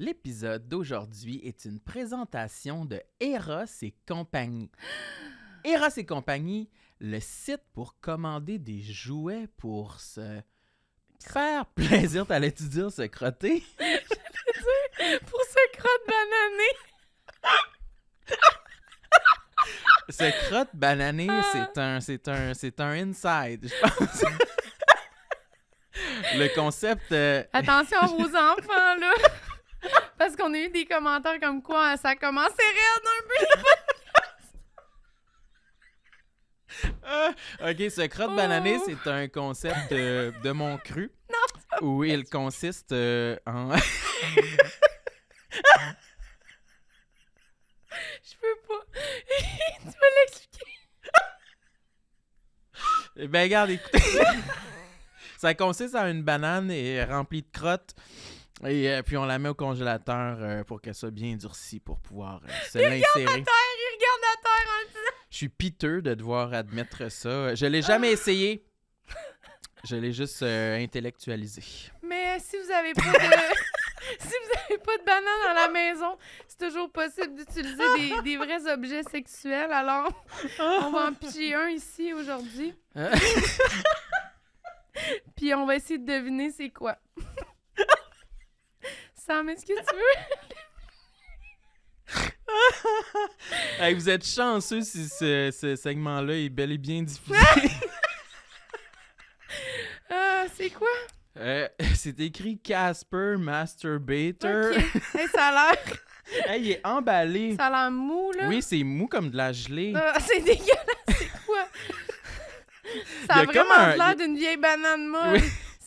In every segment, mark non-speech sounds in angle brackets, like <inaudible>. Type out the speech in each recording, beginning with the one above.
L'épisode d'aujourd'hui est une présentation de Eros et compagnie. <gasps> Eros et compagnie, le site pour commander des jouets pour se faire plaisir. T'allais-tu dire se crotter? <laughs> J'allais dire pour se crotte banané <laughs> se crotte bananer, ah. c'est un, c'est un, un inside, je pense. <laughs> le concept. Euh, Attention vos enfants, là! Parce qu'on a eu des commentaires comme quoi ça à rire un peu. ok, ce crotte banané, oh. c'est un concept de, mon cru. <laughs> Non, où il consiste euh, en. <laughs> Je peux pas. <laughs> tu vas l'expliquer. Eh ben, regarde, écoutez. ça consiste en une banane remplie de crottes. Et euh, puis on la met au congélateur euh, pour qu'elle soit bien durcie pour pouvoir euh, se l'insérer. Il regarde à terre, il regarde terre en disant. <laughs> Je suis piteux de devoir admettre ça. Je l'ai jamais ah! essayé. Je l'ai juste intellectualisé. Mais si vous avez pas de <laughs> si vous n'avez pas de banane dans la maison, c'est toujours possible d'utiliser des, <laughs> des, vrais objets sexuels. Alors, on va en piger un ici aujourd'hui. Hein? Puis on va essayer de deviner c'est quoi ça, mais ce que tu veux. <laughs> vous êtes chanceux si ce, segment-là est bel et bien diffusé. <laughs> Ah, c'est quoi? Euh, <laughs> c'est écrit Casper Masturbator. ça a l'air. il est emballé. Ça a l'air mou, là. Oui, c'est mou comme de la gelée. Ah, c'est dégueulasse, c'est quoi? ça a, vraiment l'air d'une vieille banane molle.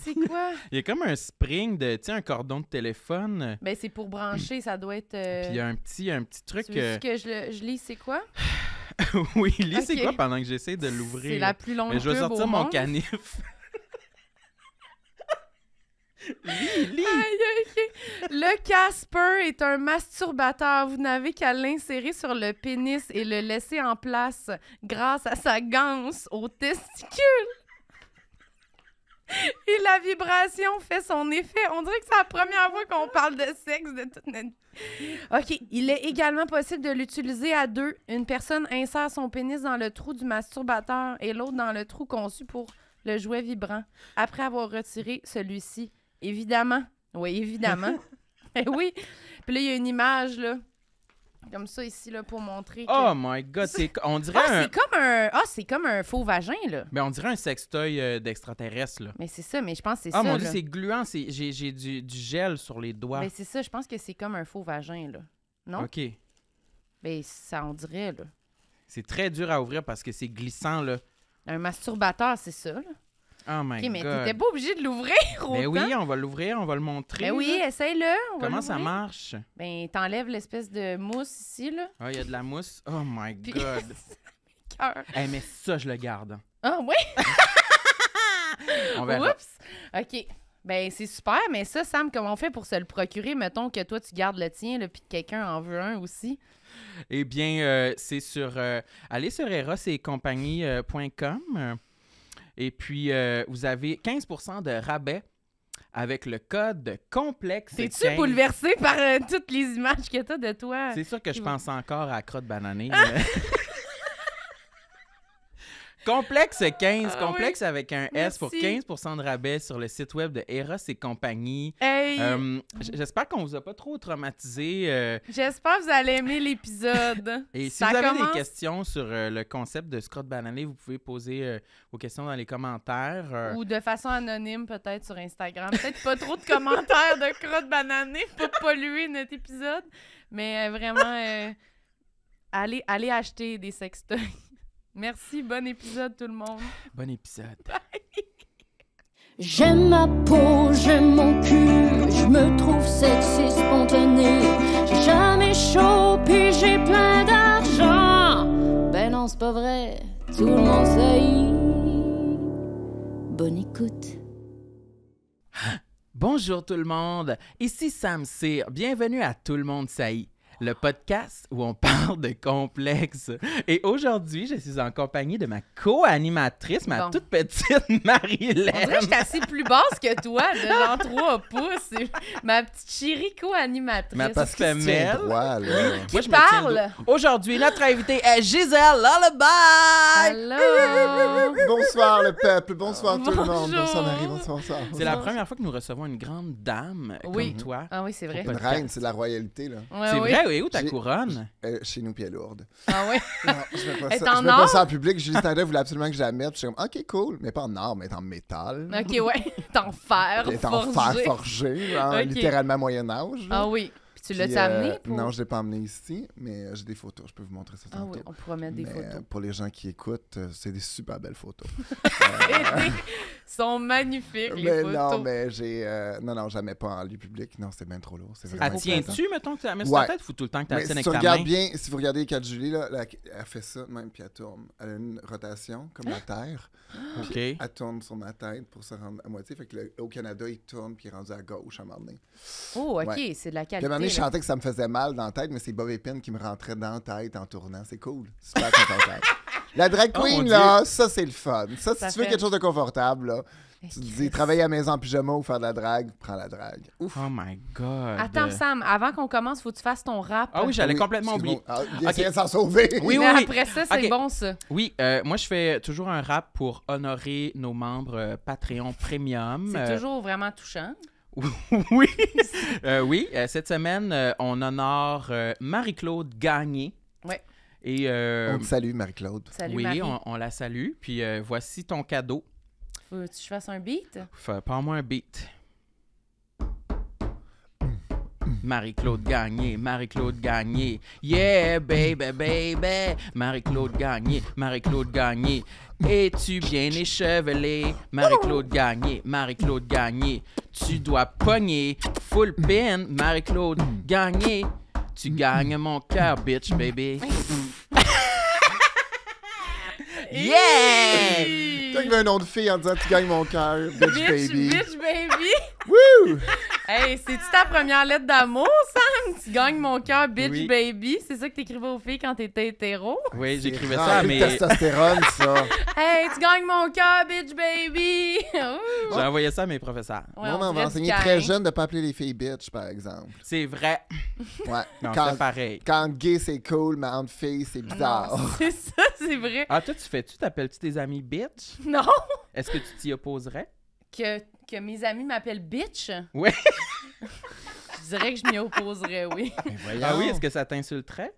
C'est quoi? <laughs> il y a comme un spring de, tu un cordon de téléphone. Ben, c'est pour brancher, ça doit être. Euh, Puis il y a un petit, un petit truc. Euh, que je, lis, c'est quoi? <laughs> oui, lis, c'est quoi pendant que j'essaie de l'ouvrir? C'est la plus longue Mais je vais sortir mon canif. <laughs> lis, lis! Le Casper est un masturbateur. Vous n'avez qu'à l'insérer sur le pénis et le laisser en place grâce à sa ganse aux testicules. Et la vibration fait son effet. On dirait que c'est la première fois qu'on parle de sexe de toute notre OK. Il est également possible de l'utiliser à deux. Une personne insère son pénis dans le trou du masturbateur et l'autre dans le trou conçu pour le jouet vibrant. Après avoir retiré celui-ci, évidemment. Oui, évidemment. <laughs> Eh oui. Puis là, il y a une image, là comme ça ici là pour montrer. Oh my god, c'est on dirait ah, c'est comme un ah, c'est comme un faux vagin là. Mais ben, on dirait un sextoy euh, d'extraterrestre là. Mais c'est ça, mais je pense que c'est ah, ça. Ah mon dieu, c'est gluant, j'ai, du, gel sur les doigts. Mais ben, c'est ça, je pense que c'est comme un faux vagin là. Non OK. Mais ben, ça on dirait là. C'est très dur à ouvrir parce que c'est glissant là. Un masturbateur, c'est ça là. Oh my mais God. t'étais pas obligé de l'ouvrir <laughs> ben autant. Mais oui, on va l'ouvrir, on va le montrer. Ben oui, essaye-le. Comment ça marche? Ben, t'enlèves l'espèce de mousse ici, là. Ah, il y a de la mousse. Oh my God. <laughs> Eh, mais ça, je le garde. Ah oui? <laughs> Oups! OK. Ben, c'est super, mais ça, Sam, comment on fait pour se le procurer? Mettons que toi, tu gardes le tien, là, puis que quelqu'un en veut un aussi. Eh bien, euh, c'est sur... Euh, allez sur euh, et puis, euh, vous avez 15 de rabais avec le code complexe. T'es-tu bouleversé par euh, toutes les images que t'as de toi? C'est sûr que je pense encore à Crotte Bananée. <laughs> Complexe 15, ah. ah complexe avec un S pour 15 de rabais sur le site web de Eros et compagnie. Hey. Euh, j'espère qu'on vous a pas trop traumatisé. Euh. J'espère que vous allez aimer l'épisode. <laughs> et si vous avez des questions sur euh, le concept de scrot Banané, vous pouvez poser vos questions dans les commentaires. Ou de façon anonyme, peut-être sur Instagram. Peut-être pas trop de commentaires de scrot banané pour polluer notre épisode. Mais vraiment, allez, allez acheter des sextoys. Merci, bon épisode tout le monde. <laughs> Bon épisode. J'aime ma peau, j'aime mon cul, je me trouve sexy spontané. J'ai jamais chaud, puis j'ai plein d'argent. Ben non, c'est pas vrai, tout le monde sait. Bonne écoute. Bonjour tout le monde, ici Sam Cyr, bienvenue à Tout le monde sait le podcast où on <laughs> parle de complexe. Et aujourd'hui, je suis en compagnie de ma co-animatrice, ma toute petite <laughs> On dirait que je suis assez plus basse que toi, de genre 3 <laughs> pouces. Ma petite chérie co animatrice. Ma parce que Moi, je parle? Aujourd'hui, notre invitée est Gisèle Lullaby. Allô? Bonsoir le peuple, bonsoir tout le monde, bonsoir Marie, bonsoir, C'est la première fois que nous recevons une grande dame Oui. comme toi. Ah oui, c'est vrai. Une reine, c'est la royauté, là. Oui, C'est oui. Euh, elle est où ta couronne? chez nous, pieds lourdes Ah oui? non, je mets pas <laughs> ça. Je mets pas ça en public. Julie Snyder voulait absolument que je la mette. je suis comme, OK, cool. Mais pas en or, mais en métal. OK, ouais. <laughs> en fer. T'es en fer forgé, littéralement Moyen-Âge. Ah oui. Tu l'as amené? Euh, non, je ne l'ai pas amené ici, mais j'ai des photos. Je peux vous montrer ça ah tantôt. oui, on pourra mettre des photos. Pour les gens qui écoutent, euh, c'est des super belles photos. Ils <laughs> euh, sont magnifiques, les photos. Non, mais j'ai... non, non, jamais pas en lieu public. Non, c'est bien trop lourd. ça tient tu mettons, que tu as mets sur tête tout le temps que tu la tiens avec ta main? Bien, si vous regardez les 4 Julie, là, elle fait ça même, puis elle tourne. Elle a une rotation, comme la ah! Terre. Ah! OK. Elle tourne sur ma tête pour se rendre à moitié. Fait que au Canada, il tourne, puis il est rendu à gauche à un moment donné. Oh, OK, c'est de la qualité. Je chantais que ça me faisait mal dans la tête, mais c'est Bob Epin qui me rentrait dans la tête en tournant. C'est cool. Super confortable. la drag oh, queen, là, ça, c'est le fun. Ça, si tu fais veux quelque chose de confortable, là, ben, tu te dis travailler à maison en pyjama ou faire de la drague, prends la drague. Oh my God. Attends, Sam, avant qu'on commence, faut que tu fasses ton rap. Ah oui, j'allais complètement oublier. Ah, de s'en sauver. Oui, après ça, c'est bon, ça. Oui, euh, moi, je fais toujours un rap pour honorer nos membres euh, Patreon Premium. C'est euh, toujours vraiment touchant. <laughs> oui, euh, oui. Euh, cette semaine, euh, on honore Marie-Claude Gagné. Ouais. Et, on te salue, Marie-Claude. oui, Marie. on, on, la salue. Puis voici ton cadeau. Faut que tu fasses un beat? Fais, pas moi un beat. Marie-Claude Gagné, Marie-Claude Gagné. Yeah, baby, baby. Marie-Claude Gagné, Marie-Claude Gagné. Es-tu bien échevelé? Marie-Claude Gagné, Marie-Claude Gagné. Tu dois pogner, full pin, Marie-Claude Gagné. Tu gagnes mon cœur, bitch, baby. <laughs> yeah! T'as un nom de fille en disant Tu gagnes mon cœur, Bitch baby! Woo! <laughs> Hey, c'est-tu ta première lettre d'amour, Sam? Tu gagnes mon cœur, bitch baby. C'est ça que t'écrivais aux filles quand t'étais hétéro? Oui, j'écrivais ça, mais. testostérone, ça. <laughs> hey, tu gagnes mon cœur, bitch baby. <laughs> J'ai envoyé ça à mes professeurs. Moi, on m'a enseigné très jeune de pas appeler les filles bitch, par exemple. C'est vrai. Ouais. c'est quand, pareil. Quand gay, c'est cool, mais entre filles, c'est bizarre. C'est ça, c'est vrai. Ah, toi, tu fais-tu, t'appelles-tu tes amis bitch? Non. Est-ce que tu t'y opposerais? Que que mes amis m'appellent bitch. Oui. <laughs> je dirais que je m'y opposerais, oui. <laughs> Ben, ah oui, est-ce que ça t'insulterait?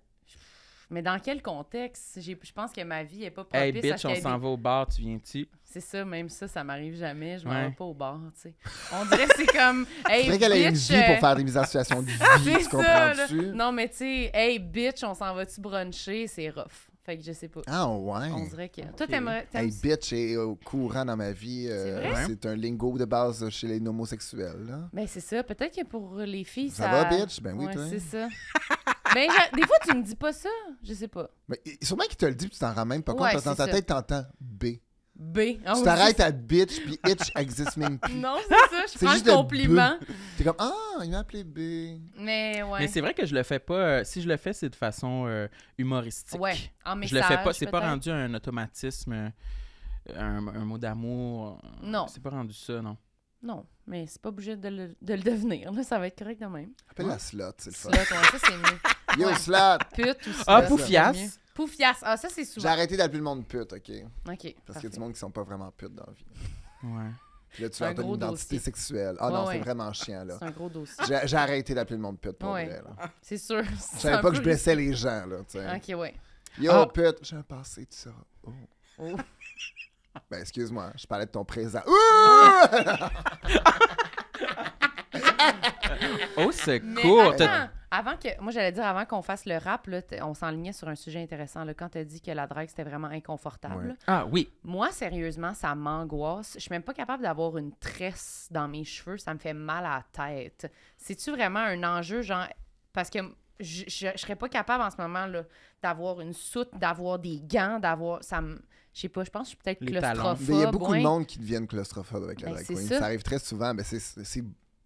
Mais dans quel contexte? J'ai, je pense que ma vie n'est pas propice Hey bitch, on s'en va au bar, tu viens-tu? C'est ça, même ça, ça m'arrive jamais. Je m'en vais pas au bar, tu sais. On dirait que c'est comme... Hey, C'est vrai qu'elle a une vie pour euh, faire des mises en situation de <laughs> vie, tu comprends Non, mais tu sais, hey bitch, on s'en va-tu bruncher? C'est rough. Fait que je sais pas. Ah ouais. On dirait que. Toi, t'aimerais. Hey, bitch est au euh, courant dans ma vie. Euh, c'est un lingo de base chez les homosexuels. Là. Ben, c'est ça. Peut-être que pour les filles, ça. Ça va, bitch? Ben oui, ouais, toi. C'est ça. <laughs> ben, des fois, tu me dis pas ça. Je sais pas. Mais sûrement qu'il te le dit, tu t'en ramènes même pas compte. parce que dans ta tête, t'entends B. B. Ah tu t'arrêtes à bitch, puis itch existe même <laughs> plus. Non, c'est ça, je prends le compliment. T'es comme, ah, il m'a appelé B. Mais ouais. Mais c'est vrai que je le fais pas. Euh, si je le fais, c'est de façon euh, humoristique. Ouais, en ah, message. Je le fais pas, c'est pas rendu un automatisme, euh, un, mot d'amour. Non. C'est pas rendu ça, non. Non, mais c'est pas obligé de le, devenir. Là, ça va être correct de même. Appelle la slot, c'est le fun. Slot, ça c'est mieux. Yo, slot! Pute ou slot. Ah, poufias! Poufias. Ah, ça, c'est J'ai arrêté d'appeler le monde pute, OK? OK. Parce qu'il y a du monde qui sont pas vraiment putes dans la vie. Ouais. là, tu leur donnes une identité sexuelle. Ah non, c'est vraiment chiant, là. C'est un gros dossier. J'ai arrêté d'appeler le monde pute, pour vrai, là. C'est sûr. Je <laughs> savais pas que je blessais les gens, là, tu Ok, ouais. Yo, ah. pute, j'ai un passé, tout ça. Oh. Oh. Ben, excuse-moi, je parlais de ton présent. <laughs> Oh, c'est cool. Avant que, moi, j'allais dire, avant qu'on fasse le rap, là, on s'enlignait sur un sujet intéressant. Là, quand tu as dit que la drague, c'était vraiment inconfortable. Ah oui. Moi, sérieusement, ça m'angoisse. Je suis même pas capable d'avoir une tresse dans mes cheveux. Ça me fait mal à la tête. C'est-tu vraiment un enjeu, genre. Parce que je, ne serais pas capable en ce moment d'avoir une soute, d'avoir des gants, d'avoir ça je sais pas, je pense que je suis peut-être claustrophobe. Il y a beaucoup de monde qui deviennent claustrophobe avec la ben, drague. Ça. ça. arrive très souvent, mais ben, c'est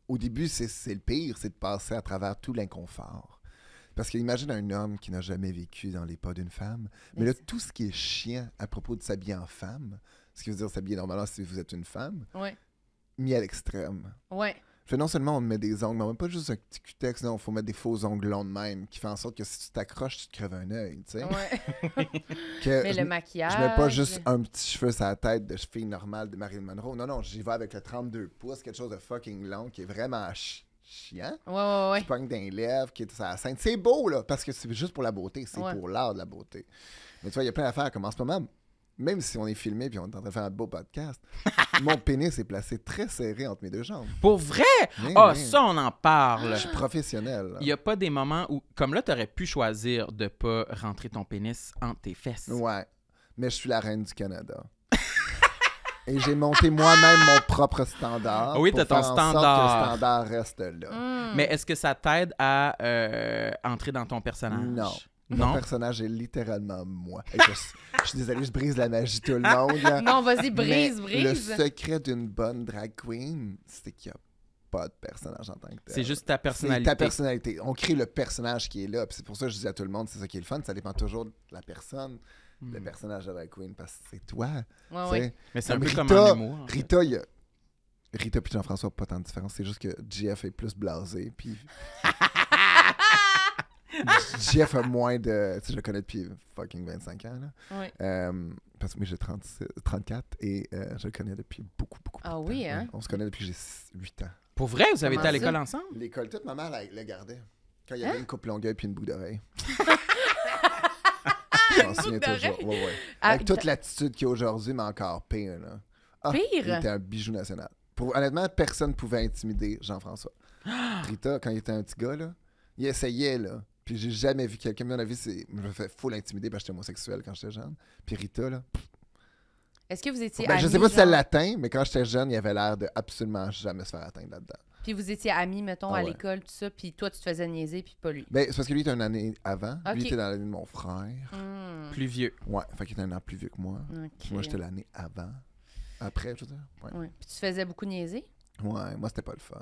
au début, c'est le pire, c'est de passer à travers tout l'inconfort. Parce qu'imagine un homme qui n'a jamais vécu dans les pas d'une femme. Mais là, tout ce qui est chiant à propos de s'habiller en femme, ce qui veut dire s'habiller normalement si vous êtes une femme, mis à l'extrême. Ouais non seulement on met des ongles, mais on pas juste un petit cutex, non, faut mettre des faux ongles longs de même, qui fait en sorte que si tu t'accroches, tu te creves un œil, tu sais. Ouais. <laughs> mais le maquillage. Je mets pas juste un petit cheveu sur la tête de fille normale de Marilyn Monroe. Non, non, j'y vais avec le 32 pouces, quelque chose de fucking long qui est vraiment chiant. Ouais, ouais, ouais. Qui pogne d'un lèvre, qui est à C'est beau, là, parce que c'est juste pour la beauté, c'est pour l'art de la beauté. Mais tu vois, il y a plein d'affaires, comme en ce moment, même si on est filmé puis on est en train de faire un beau podcast, <laughs> mon pénis est placé très serré entre mes deux jambes. Pour vrai? oh, ça, on en parle. Je suis professionnel. Il n'y a pas des moments où, comme là, tu aurais pu choisir de pas rentrer ton pénis entre tes fesses. Ouais, mais je suis la reine du Canada. <laughs> Et j'ai monté moi-même mon propre standard. Oui, ton standard. standard reste là. Hmm. Mais est-ce que ça t'aide à euh, entrer dans ton personnage? Non. Mon personnage est littéralement moi. je, suis désolé, je brise la magie tout le monde. Non, vas-y, brise, brise. Le secret d'une bonne drag queen, c'est qu'il n'y a pas de personnage en tant que tel. C'est juste ta personnalité. ta personnalité. On crée le personnage qui est là. C'est pour ça que je dis à tout le monde, c'est ça qui est le fun. Ça dépend toujours de la personne le hmm. personnage de la queen parce que c'est toi. Ouais, Mais c'est un peu comme un hein. Rita, y a... Rita puis Jean-François, pas tant de différence. C'est juste que GF est plus blasé. Puis <laughs> Jeff a moins de. Tu sais, je le connais depuis fucking 25 ans. Là. Oui. Euh, parce que moi, j'ai 34 et euh, je le connais depuis beaucoup, beaucoup. Ah oui, hein? On se connaît depuis que j'ai 8 ans. Pour vrai, vous avez été à l'école ensemble? L'école, toute ma mère la, gardait. Quand il y avait hein? une coupe et puis une boucle d'oreille. <laughs> Je souviens toujours. Ouais, ouais. Ah, Avec toute l'attitude qu'il a aujourd'hui, mais encore pire. Là. Ah, pire? Il était un bijou national. Pour, honnêtement, personne ne pouvait intimider Jean-François. <gasps> Rita, quand il était un petit gars, là, il essayait, là. Puis j'ai jamais vu quelqu'un à la vie, c'est me fais full intimider parce que j'étais homosexuel quand j'étais jeune. Puis Rita, là. Est-ce que vous étiez ben, amis, Je sais pas si elle l'atteint, mais quand j'étais jeune, il avait l'air de absolument jamais se faire atteindre là-dedans. Puis vous étiez amis, mettons, à ah l'école, tout ça, puis toi, tu te faisais niaiser, puis pas lui. Ben, c'est parce que lui, était une année avant. Lui, était dans l'année de mon frère. Hmm. Plus vieux. Ouais, fait il était un an plus vieux que moi. Moi, j'étais l'année avant. Après, je veux dire. Ouais. Puis tu te faisais beaucoup niaiser? Ouais, moi, c'était pas le fun.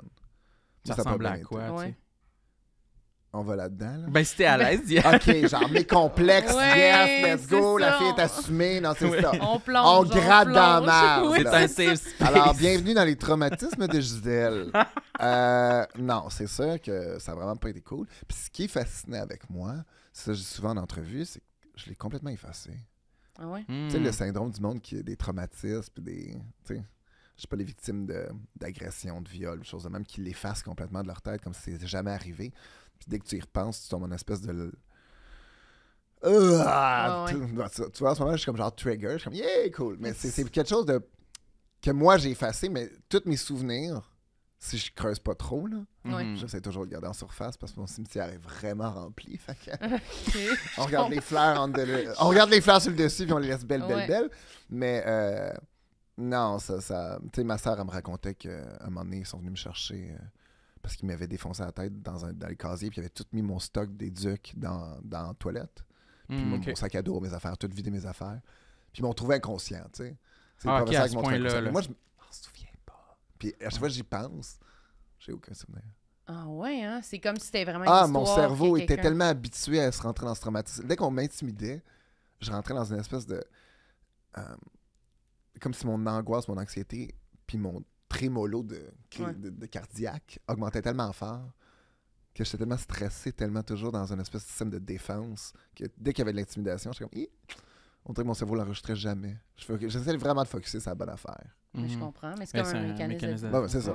Ça, ça à quoi, on va là-dedans. Là. Ben, si à ben, l'aise, OK, genre, mes complexes, yes, let's go, la fille est assumée. Non, c'est ça. On plonge. On gratte dans la C'est un safe space. Alors, bienvenue dans les traumatismes de Gisèle. <laughs> Euh, non, c'est sûr que ça n'a vraiment pas été cool. Puis ce qui est fascinant avec moi, ça, j'ai souvent en entrevue, c'est que je l'ai complètement effacé. Ah ouais? Hmm. Tu sais, le syndrome du monde qui a des traumatismes, puis des. Tu sais, je sais pas, les victimes d'agressions, de, de viols, de choses de même, qui l'effacent complètement de leur tête comme si c'était jamais arrivé. Puis dès que tu y repenses, tu tombes en espèce de. Ah! tu, vois, en ce moment, je suis comme genre trigger, je suis comme yeah, cool. Mais c'est quelque chose de que moi j'ai effacé, mais tous mes souvenirs, si je creuse pas trop, là, ouais. Mhm. j'essaie toujours de garder en surface parce que mon cimetière est vraiment rempli. <laughs> on regarde les fleurs regarde les fleurs sur le dessus puis on les laisse belles, belles, belles. Mais euh, non, ça. ça tu sais, ma sœur elle me racontait qu'à un moment donné, ils sont venus me chercher euh, parce qu'ils m'avaient défoncé la tête dans, un, dans le casier, puis ils avaient tout mis mon stock des ducs dans, la toilette. Puis hmm, mon, sac à dos, mes affaires, tout vidé mes affaires. Puis ils m'ont trouvé inconscient, tu sais. Ah, okay, à ce Moi, je m'en souviens pas. Puis à chaque fois que j'y pense, j'ai aucun souvenir. Ah ouais, hein? C'est comme si c'était vraiment une Ah, mon cerveau était tellement habitué à se rentrer dans ce traumatisme. Dès qu'on m'intimidait, je rentrais dans une espèce de... Euh, comme si mon angoisse, mon anxiété, puis mon trémolo de, cardiaque augmentait tellement fort que j'étais tellement stressé, tellement toujours dans un espèce de système de défense que dès qu'il y avait de l'intimidation, j'étais comme on mon cerveau l'enregistrait jamais. J'essaie vraiment de focuser sur la bonne affaire. Je mhm. comprends, mais c'est comme un, mécanisme. c'est ça.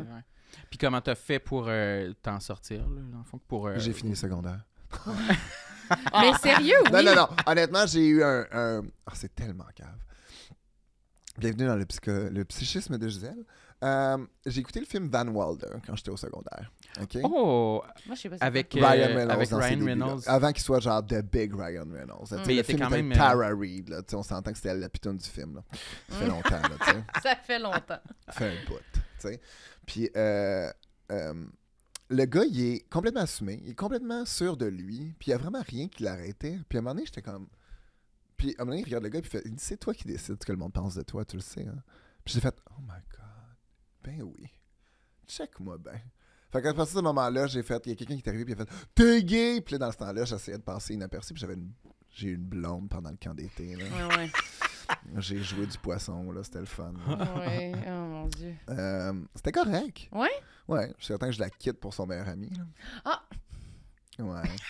puis comment t'as fait pour euh, t'en sortir, là, euh, J'ai fini le secondaire. Ah. <laughs> mais sérieux, Non, non, non. Honnêtement, j'ai eu un... Ah, c'est tellement cave. Bienvenue dans le, le psychisme de Gisèle. Euh, j'ai écouté le film Van Wilder quand j'étais au secondaire. Oh, moi je sais pas. Avec euh, Ryan Reynolds. Ryan Reynolds. Avant qu'il soit genre The Big Ryan Reynolds. Mais il était quand même. Euh, Tara Reid. on s'entend que c'était la pitonne du film. Ça fait mm. longtemps. Là, <laughs> ça fait longtemps. Ça fait un bout. Puis le gars, il est complètement assumé. Il est complètement sûr de lui. Puis il n'y a vraiment rien qui l'arrêtait. Puis à un moment donné, j'étais comme puis à un moment il regarde le gars, puis il fait C'est toi qui décides ce que le monde pense de toi, tu le sais. Hein? Puis j'ai fait Oh my god, ben oui. Check-moi ben. Fait qu'à partir de ce moment-là, j'ai fait Il y a quelqu'un qui est arrivé, puis il a fait T'es gay Puis là, dans ce temps-là, j'essayais de passer inaperçu, puis j'avais une... J'ai eu une blonde pendant le camp d'été. Là. Ouais, ouais. <laughs> J'ai joué du poisson, là, c'était le fun. Oui, oh mon Dieu. Euh, c'était correct. Ouais? Ouais, je suis certain que je la quitte pour son meilleur ami. Ah!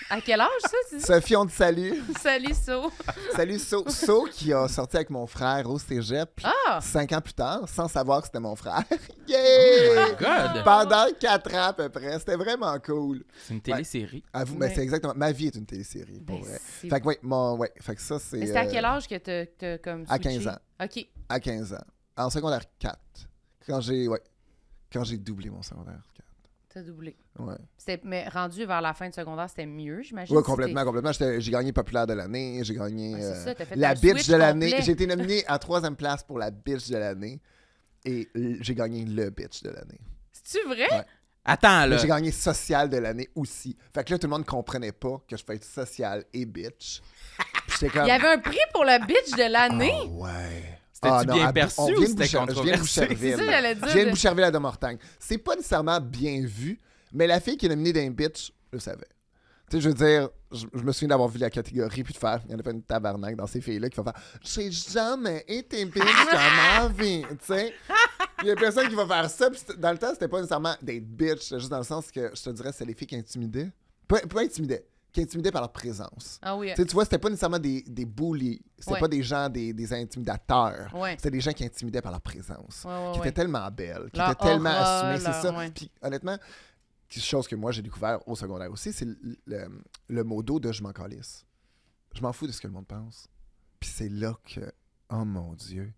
À quel âge, ça, tu dis? Sophie, on te salue. Salut, So. <laughs> Salut, So. So qui a sorti avec mon frère au cégep ah. cinq ans plus tard, sans savoir que c'était mon frère. <laughs> yeah! Oh God! Pendant quatre ans à peu près. C'était vraiment cool. C'est une télésérie. À vous, mais c'est exactement. Ma vie est une télésérie, pour ben, vrai. Fait que, ouais, mon, Fait ça, c'est. c'est à euh, quel âge que t'as comme. À 15 ans. OK. À 15 ans. En secondaire 4. Quand j'ai. Ouais. Quand j'ai doublé mon secondaire 4 doublé. Mais rendu vers la fin de secondaire, c'était mieux, j'imagine. Oui, complètement, complètement. J'ai gagné populaire de l'année, j'ai gagné euh, la bitch de l'année. J'ai été nominé à troisième place pour la bitch de l'année et j'ai gagné le bitch de l'année. C'est-tu vrai? Attends, là. J'ai gagné social de l'année aussi. Fait que là, tout le monde comprenait pas que je peux être social et bitch. <laughs> Il y avait un prix pour la bitch de l'année. Ah ouais. C'était ah, bien perçu on, vient ou c'était controversé? servir. Boucherville à de Mortagne. C'est pas nécessairement bien vu, mais la fille qui est nominée d'un bitch le savais. Tu sais, je veux dire, je, me souviens d'avoir vu la catégorie puis de faire, il y en a avait une tabarnak dans ces filles-là qui va faire « J'ai jamais été bitch dans ma vie! » Tu sais? Il y a personne qui va faire ça. dans le temps, c'était pas nécessairement des bitches, juste dans le sens que, je te dirais, c'est les filles qui intimidaient. Pas, pas intimidaient qui intimidaient par leur présence. Ah tu vois, c'était pas nécessairement des, des bullies, c'était pas des gens, des, intimidateurs. c'est C'était des gens qui intimidaient par leur présence, qui étaient tellement belles, qui étaient tellement assumées, c'est ça. Puis honnêtement, chose que moi j'ai découvert au secondaire aussi, c'est le, mot de je m'en calisse. Je m'en fous de ce que le monde pense. Puis c'est là que, oh mon Dieu,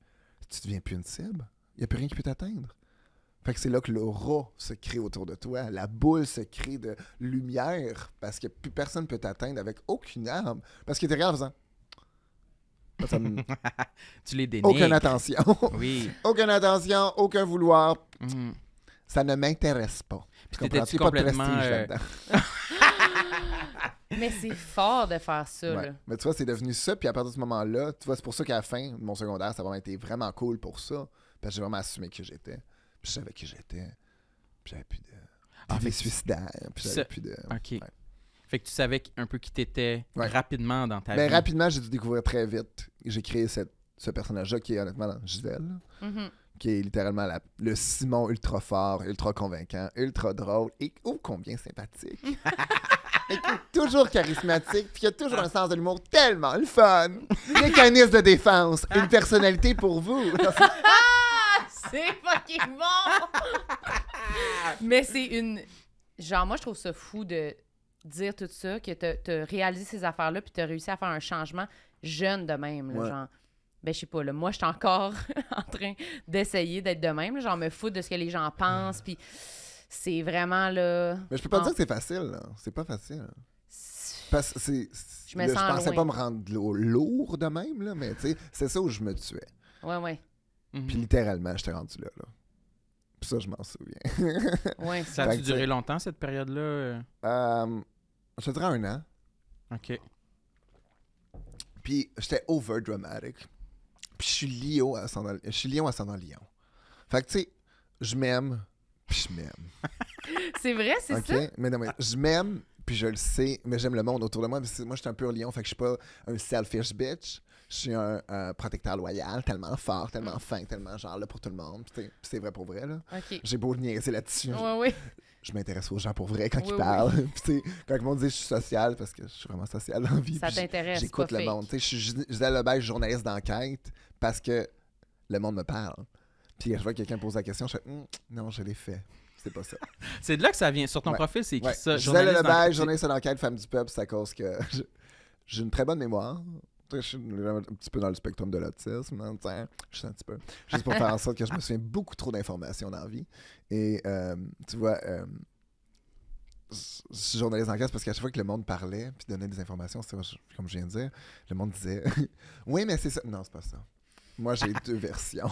tu deviens plus une cible. Il n'y a plus rien qui peut t'atteindre que c'est là que le l'aura se crée autour de toi, la boule se crée de lumière parce que plus personne ne peut t'atteindre avec aucune arme parce qu'il était rien en faisant. Ça <laughs> tu les dénies. Aucune attention. <laughs> oui. <laughs> Aucune attention, aucun vouloir. Mm. Ça ne m'intéresse pas. complètement... Euh, Mais c'est fort de faire ça. Mais tu vois, c'est devenu ça. Puis à partir de ce moment-là, tu vois, c'est pour ça qu'à la fin mon secondaire, ça a vraiment été vraiment cool pour ça. Parce que j'ai vraiment assumé que j'étais je savais qui j'étais. Puis j'avais plus de. Ah, fait suicidaire. Puis j'avais plus de. Ok. Fait que tu savais un peu qui t'étais rapidement dans ta ben, vie. Mais rapidement, j'ai dû découvrir très vite. J'ai créé cette, ce personnage-là qui est honnêtement dans Gisèle. Mm-hmm. Qui est littéralement le Simon ultra fort, ultra convaincant, ultra drôle et ou combien sympathique! <laughs> et toujours charismatique, puis qui a toujours un sens de l'humour tellement le fun! Mécanisme <laughs> de défense, une ah. personnalité pour vous! <laughs> c'est fucking bon! Mais c'est une. Genre, moi, je trouve ça fou de dire tout ça, que t'as réalisé ces affaires-là, puis t'as réussi à faire un changement jeune de même. Genre, ben, je sais pas, là, moi, je suis encore <laughs> en train d'essayer d'être de même. Genre, me foutre de ce que les gens pensent, puis c'est vraiment là. Mais je peux pas dire que c'est facile, là. C'est pas facile. Parce que Je, pensais pas me rendre lourd de même, là, mais tu sais, c'est ça où je me tuais. Ouais, ouais. Mhm. Puis littéralement, j'étais rendu là. là. Puis ça, je m'en souviens. <laughs> ouais, ça a duré longtemps, cette période-là? Euh, ça dure un an. OK. Puis j'étais over dramatic. Puis je suis lion à Je suis lion à Lyon. Fait que tu sais, je m'aime, puis je m'aime. <laughs> c'est vrai, c'est ça? Mais non, mais je m'aime, puis je le sais, mais j'aime le monde autour de moi. moi, je suis un pur lion, fait que je suis pas un selfish bitch je suis un, protecteur loyal, tellement fort, tellement mm. fin, tellement genre là pour tout le monde. C'est vrai pour vrai, là. J'ai beau niaiser là-dessus. Je m'intéresse aux gens pour vrai quand ils parlent. <laughs> puis quand le monde dit je suis social, parce que je suis vraiment social dans la vie. Ça t'intéresse. J'écoute le monde. Je suis Gisèle journaliste d'enquête, parce que le monde me parle. Puis je vois quelqu'un pose la question, je fais hum, non, je l'ai fait. C'est pas ça. <laughs> c'est de là que ça vient. Sur ton profil, c'est que ça. journaliste d'enquête, femme du peuple, c'est à cause que <laughs> j'ai une très bonne mémoire je suis un petit peu dans le spectre de l'autisme. je hein, suis hein. un petit peu. Juste pour faire en sorte que je me souviens beaucoup trop d'informations dans la vie. Et euh, tu vois, euh, je suis journaliste en classe parce qu'à chaque fois que le monde parlait puis donnait des informations, comme je viens de dire, le monde disait <laughs> Oui, mais c'est ça. Non, c'est pas ça. Moi, j'ai deux <laughs> versions.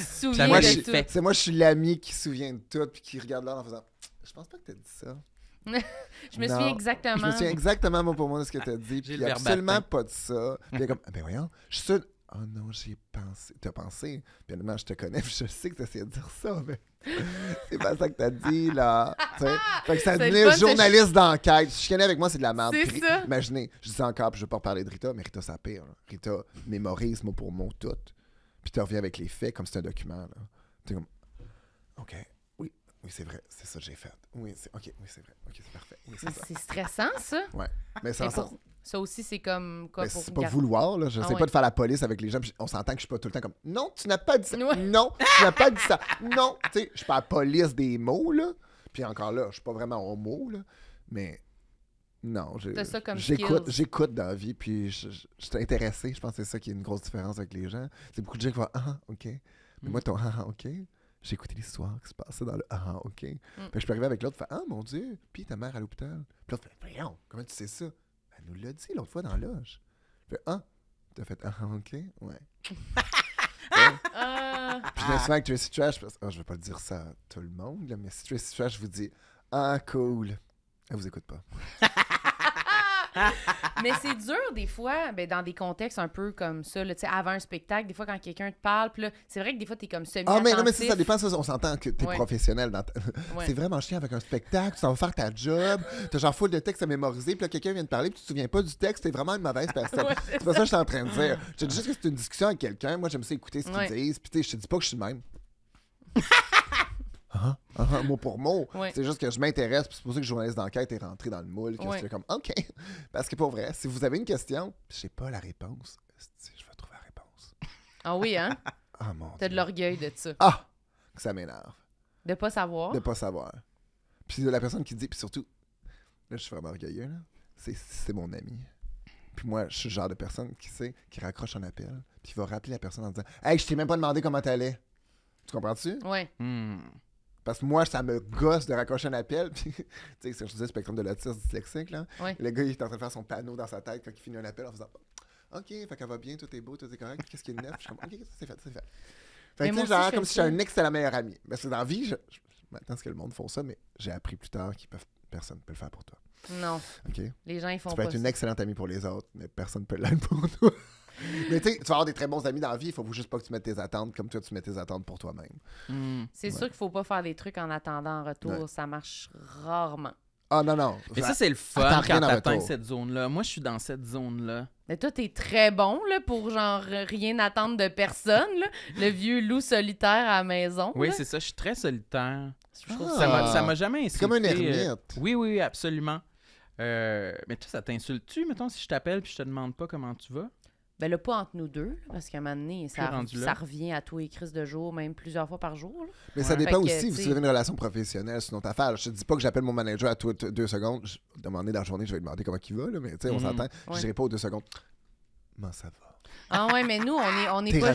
C'est moi, je suis l'ami qui se souvient de tout puis qui regarde là en faisant je pense pas que tu as dit ça. <laughs> je me souviens exactement. Je me souviens exactement mot pour moi de ce que tu as dit. <laughs> Puis il a absolument pas de ça. Puis comme, ah, ben voyons, je suis sûr. Oh ah non, j'ai pensé. T'as pensé. Puis honnêtement, je te connais, <laughs> puis je sais que essayé de dire ça, mais c'est pas ça que t'as dit, là. fait que ça devenait journaliste d'enquête. Je connais avec moi, c'est de la merde. imaginez, je dis encore, puis je veux pas reparler de Rita, mais Rita, ça pire. Rita mémorise mot pour mot tout. Puis tu reviens avec les faits comme c'est un document, là. T'es comme, OK oui, c'est vrai, c'est ça que j'ai fait. Oui, c'est OK, oui, c'est vrai. OK, c'est parfait. Ah, c'est stressant, ça. Oui, Mais ça, ça aussi, c'est comme quoi C'est pas vouloir, là. Je ah sais pas de faire la police avec les gens. on s'entend que je suis pas tout le temps comme Non, tu n'as pas dit ça. Non, tu n'as pas dit ça. Non, tu sais, je suis pas la police des mots, là. Puis encore là, je suis pas vraiment au mot, là. Mais non, j'écoute, j'écoute dans la vie, puis je, suis intéressé. Je pense que c'est ça qui est une grosse différence avec les gens. C'est beaucoup de gens qui vont ah, ah, OK. Mais mm. moi, ton Ah, OK j'ai écouté l'histoire qui se passait dans le Ah, ok. puis mm. je peux arriver avec l'autre, fait Ah mon Dieu, puis ta mère à l'hôpital. Puis l'autre fait Voyons, comment tu sais ça Elle nous l'a dit l'autre fois dans la loge. Fait Ah, t'as fait Ah, ok, ouais. <laughs> Ah. Puis je me avec Tracy Trash, parce que oh, je veux pas dire ça à tout le monde, mais si Tracy Trash vous dit Ah, cool, elle vous écoute pas. <laughs> mais c'est dur des fois, ben, dans des contextes un peu comme ça, là, avant un spectacle, des fois quand quelqu'un te parle, c'est vrai que des fois t'es comme semi Ah, mais non, mais ça, ça dépend, ça, on s'entend que t'es es professionnel. <laughs> C'est vraiment chiant avec un spectacle, tu vas faire ta job, t'as genre full de textes à mémoriser, puis là quelqu'un vient te parler, puis tu te souviens pas du texte, t'es vraiment une mauvaise personne. <laughs> c'est pas ça que je suis en train de dire. Je dis juste que c'est une discussion avec quelqu'un, moi j'aime ça écouter ce qu'ils disent, puis je te dis pas que je suis le même ah, mot pour mot. C'est juste que je m'intéresse, c'est pour ça que le journaliste d'enquête est rentré dans le moule, que ouais. comme OK. <laughs> Parce que pour vrai, si vous avez une question, je sais pas la réponse, je vais trouver la réponse. Ah oui, hein? <laughs> ah mon dieu. T'as de l'orgueil de ça. Ah! ça m'énerve. De pas savoir. De pas savoir. Puis la personne qui dit, puis surtout, là je suis vraiment orgueilleux, là. C'est mon ami. Puis moi, je suis le genre de personne qui sait, qui raccroche un appel, puis va rappeler la personne en disant Hey, je t'ai même pas demandé comment t'allais. Tu comprends-tu? Ouais. Hmm. Parce que moi, ça me gosse de raccrocher un appel. <laughs> tu sais, je disais spectrum de l'autisme dyslexique, là. Le gars, il est en train de faire son panneau dans sa tête quand il finit un appel en faisant OK, fait qu'elle va bien, tout est beau, tout est correct, qu'est-ce qui est neuf? Je suis comme OK, c'est fait, c'est fait. Fait que, tu sais, genre, comme si j'étais un excellent meilleur ami. Mais c'est dans la vie, je, maintenant, ce que le monde font ça, mais j'ai appris plus tard qu'ils peuvent personne ne peut le faire pour toi. Non. OK? Les gens, ils font ça. Tu peux être une excellente amie pour les autres, mais personne ne peut l'être pour toi. <laughs> Mais tu sais, tu vas avoir des très bons amis dans la vie, il faut juste pas que tu mettes tes attentes comme toi, tu mets tes attentes pour toi-même. Hmm. C'est sûr qu'il faut pas faire des trucs en attendant en retour, ça marche rarement. Ah non, non. Mais ça, c'est le fun quand t'atteins cette zone-là. Moi, je suis dans cette zone-là. Mais toi, t'es très bon là, pour genre euh, rien attendre de personne. Le vieux loup solitaire à la maison. Oui, c'est ça. Je suis très solitaire. Ah. Ça m'a jamais insulté. comme euh, un ermite. Oui, oui, absolument. Euh, mais toi, ça t'insulte-tu, mettons, si je t'appelle et je te demande pas comment tu vas? Ben là, pas entre nous deux, parce qu'à un moment donné, ça, revient à tous les crises de jour, même plusieurs fois par jour. Mais ça dépend aussi, vous avez une relation professionnelle, sinon ta affaire. Je te dis pas que j'appelle mon manager à toutes deux secondes. demander dans la journée, je vais lui demander comment il va, mais tu sais, on mm-hmm. s'entend. Je ne pas aux deux secondes. Comment ça va? Ah ouais, mais nous, on est, on est pas.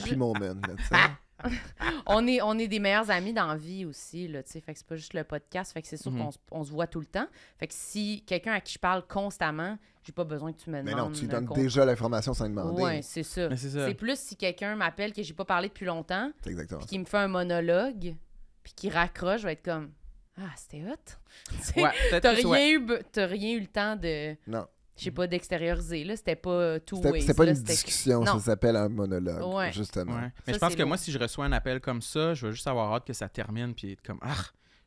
<laughs> on, est, des meilleurs amis dans la vie aussi, là, tu Fait c'est pas juste le podcast. Fait que c'est sûr mhm. qu'on se voit tout le temps. Fait que si quelqu'un à qui je parle constamment, j'ai pas besoin que tu me demandes. Mais non, tu donnes déjà l'information sans demander. Oui, c'est ça. C'est plus si quelqu'un m'appelle que j'ai pas parlé depuis longtemps. qui me fait un monologue, puis qui raccroche, je vais être comme. Ah, c'était hot. <laughs> Ouais, T'as rien, eu, le temps de, Non j'ai pas d'extériorisé là c'était pas euh, tout c'était, pas une discussion ça s'appelle un monologue justement mais je pense que moi si je reçois un appel comme ça je veux juste avoir hâte que ça termine puis être comme ah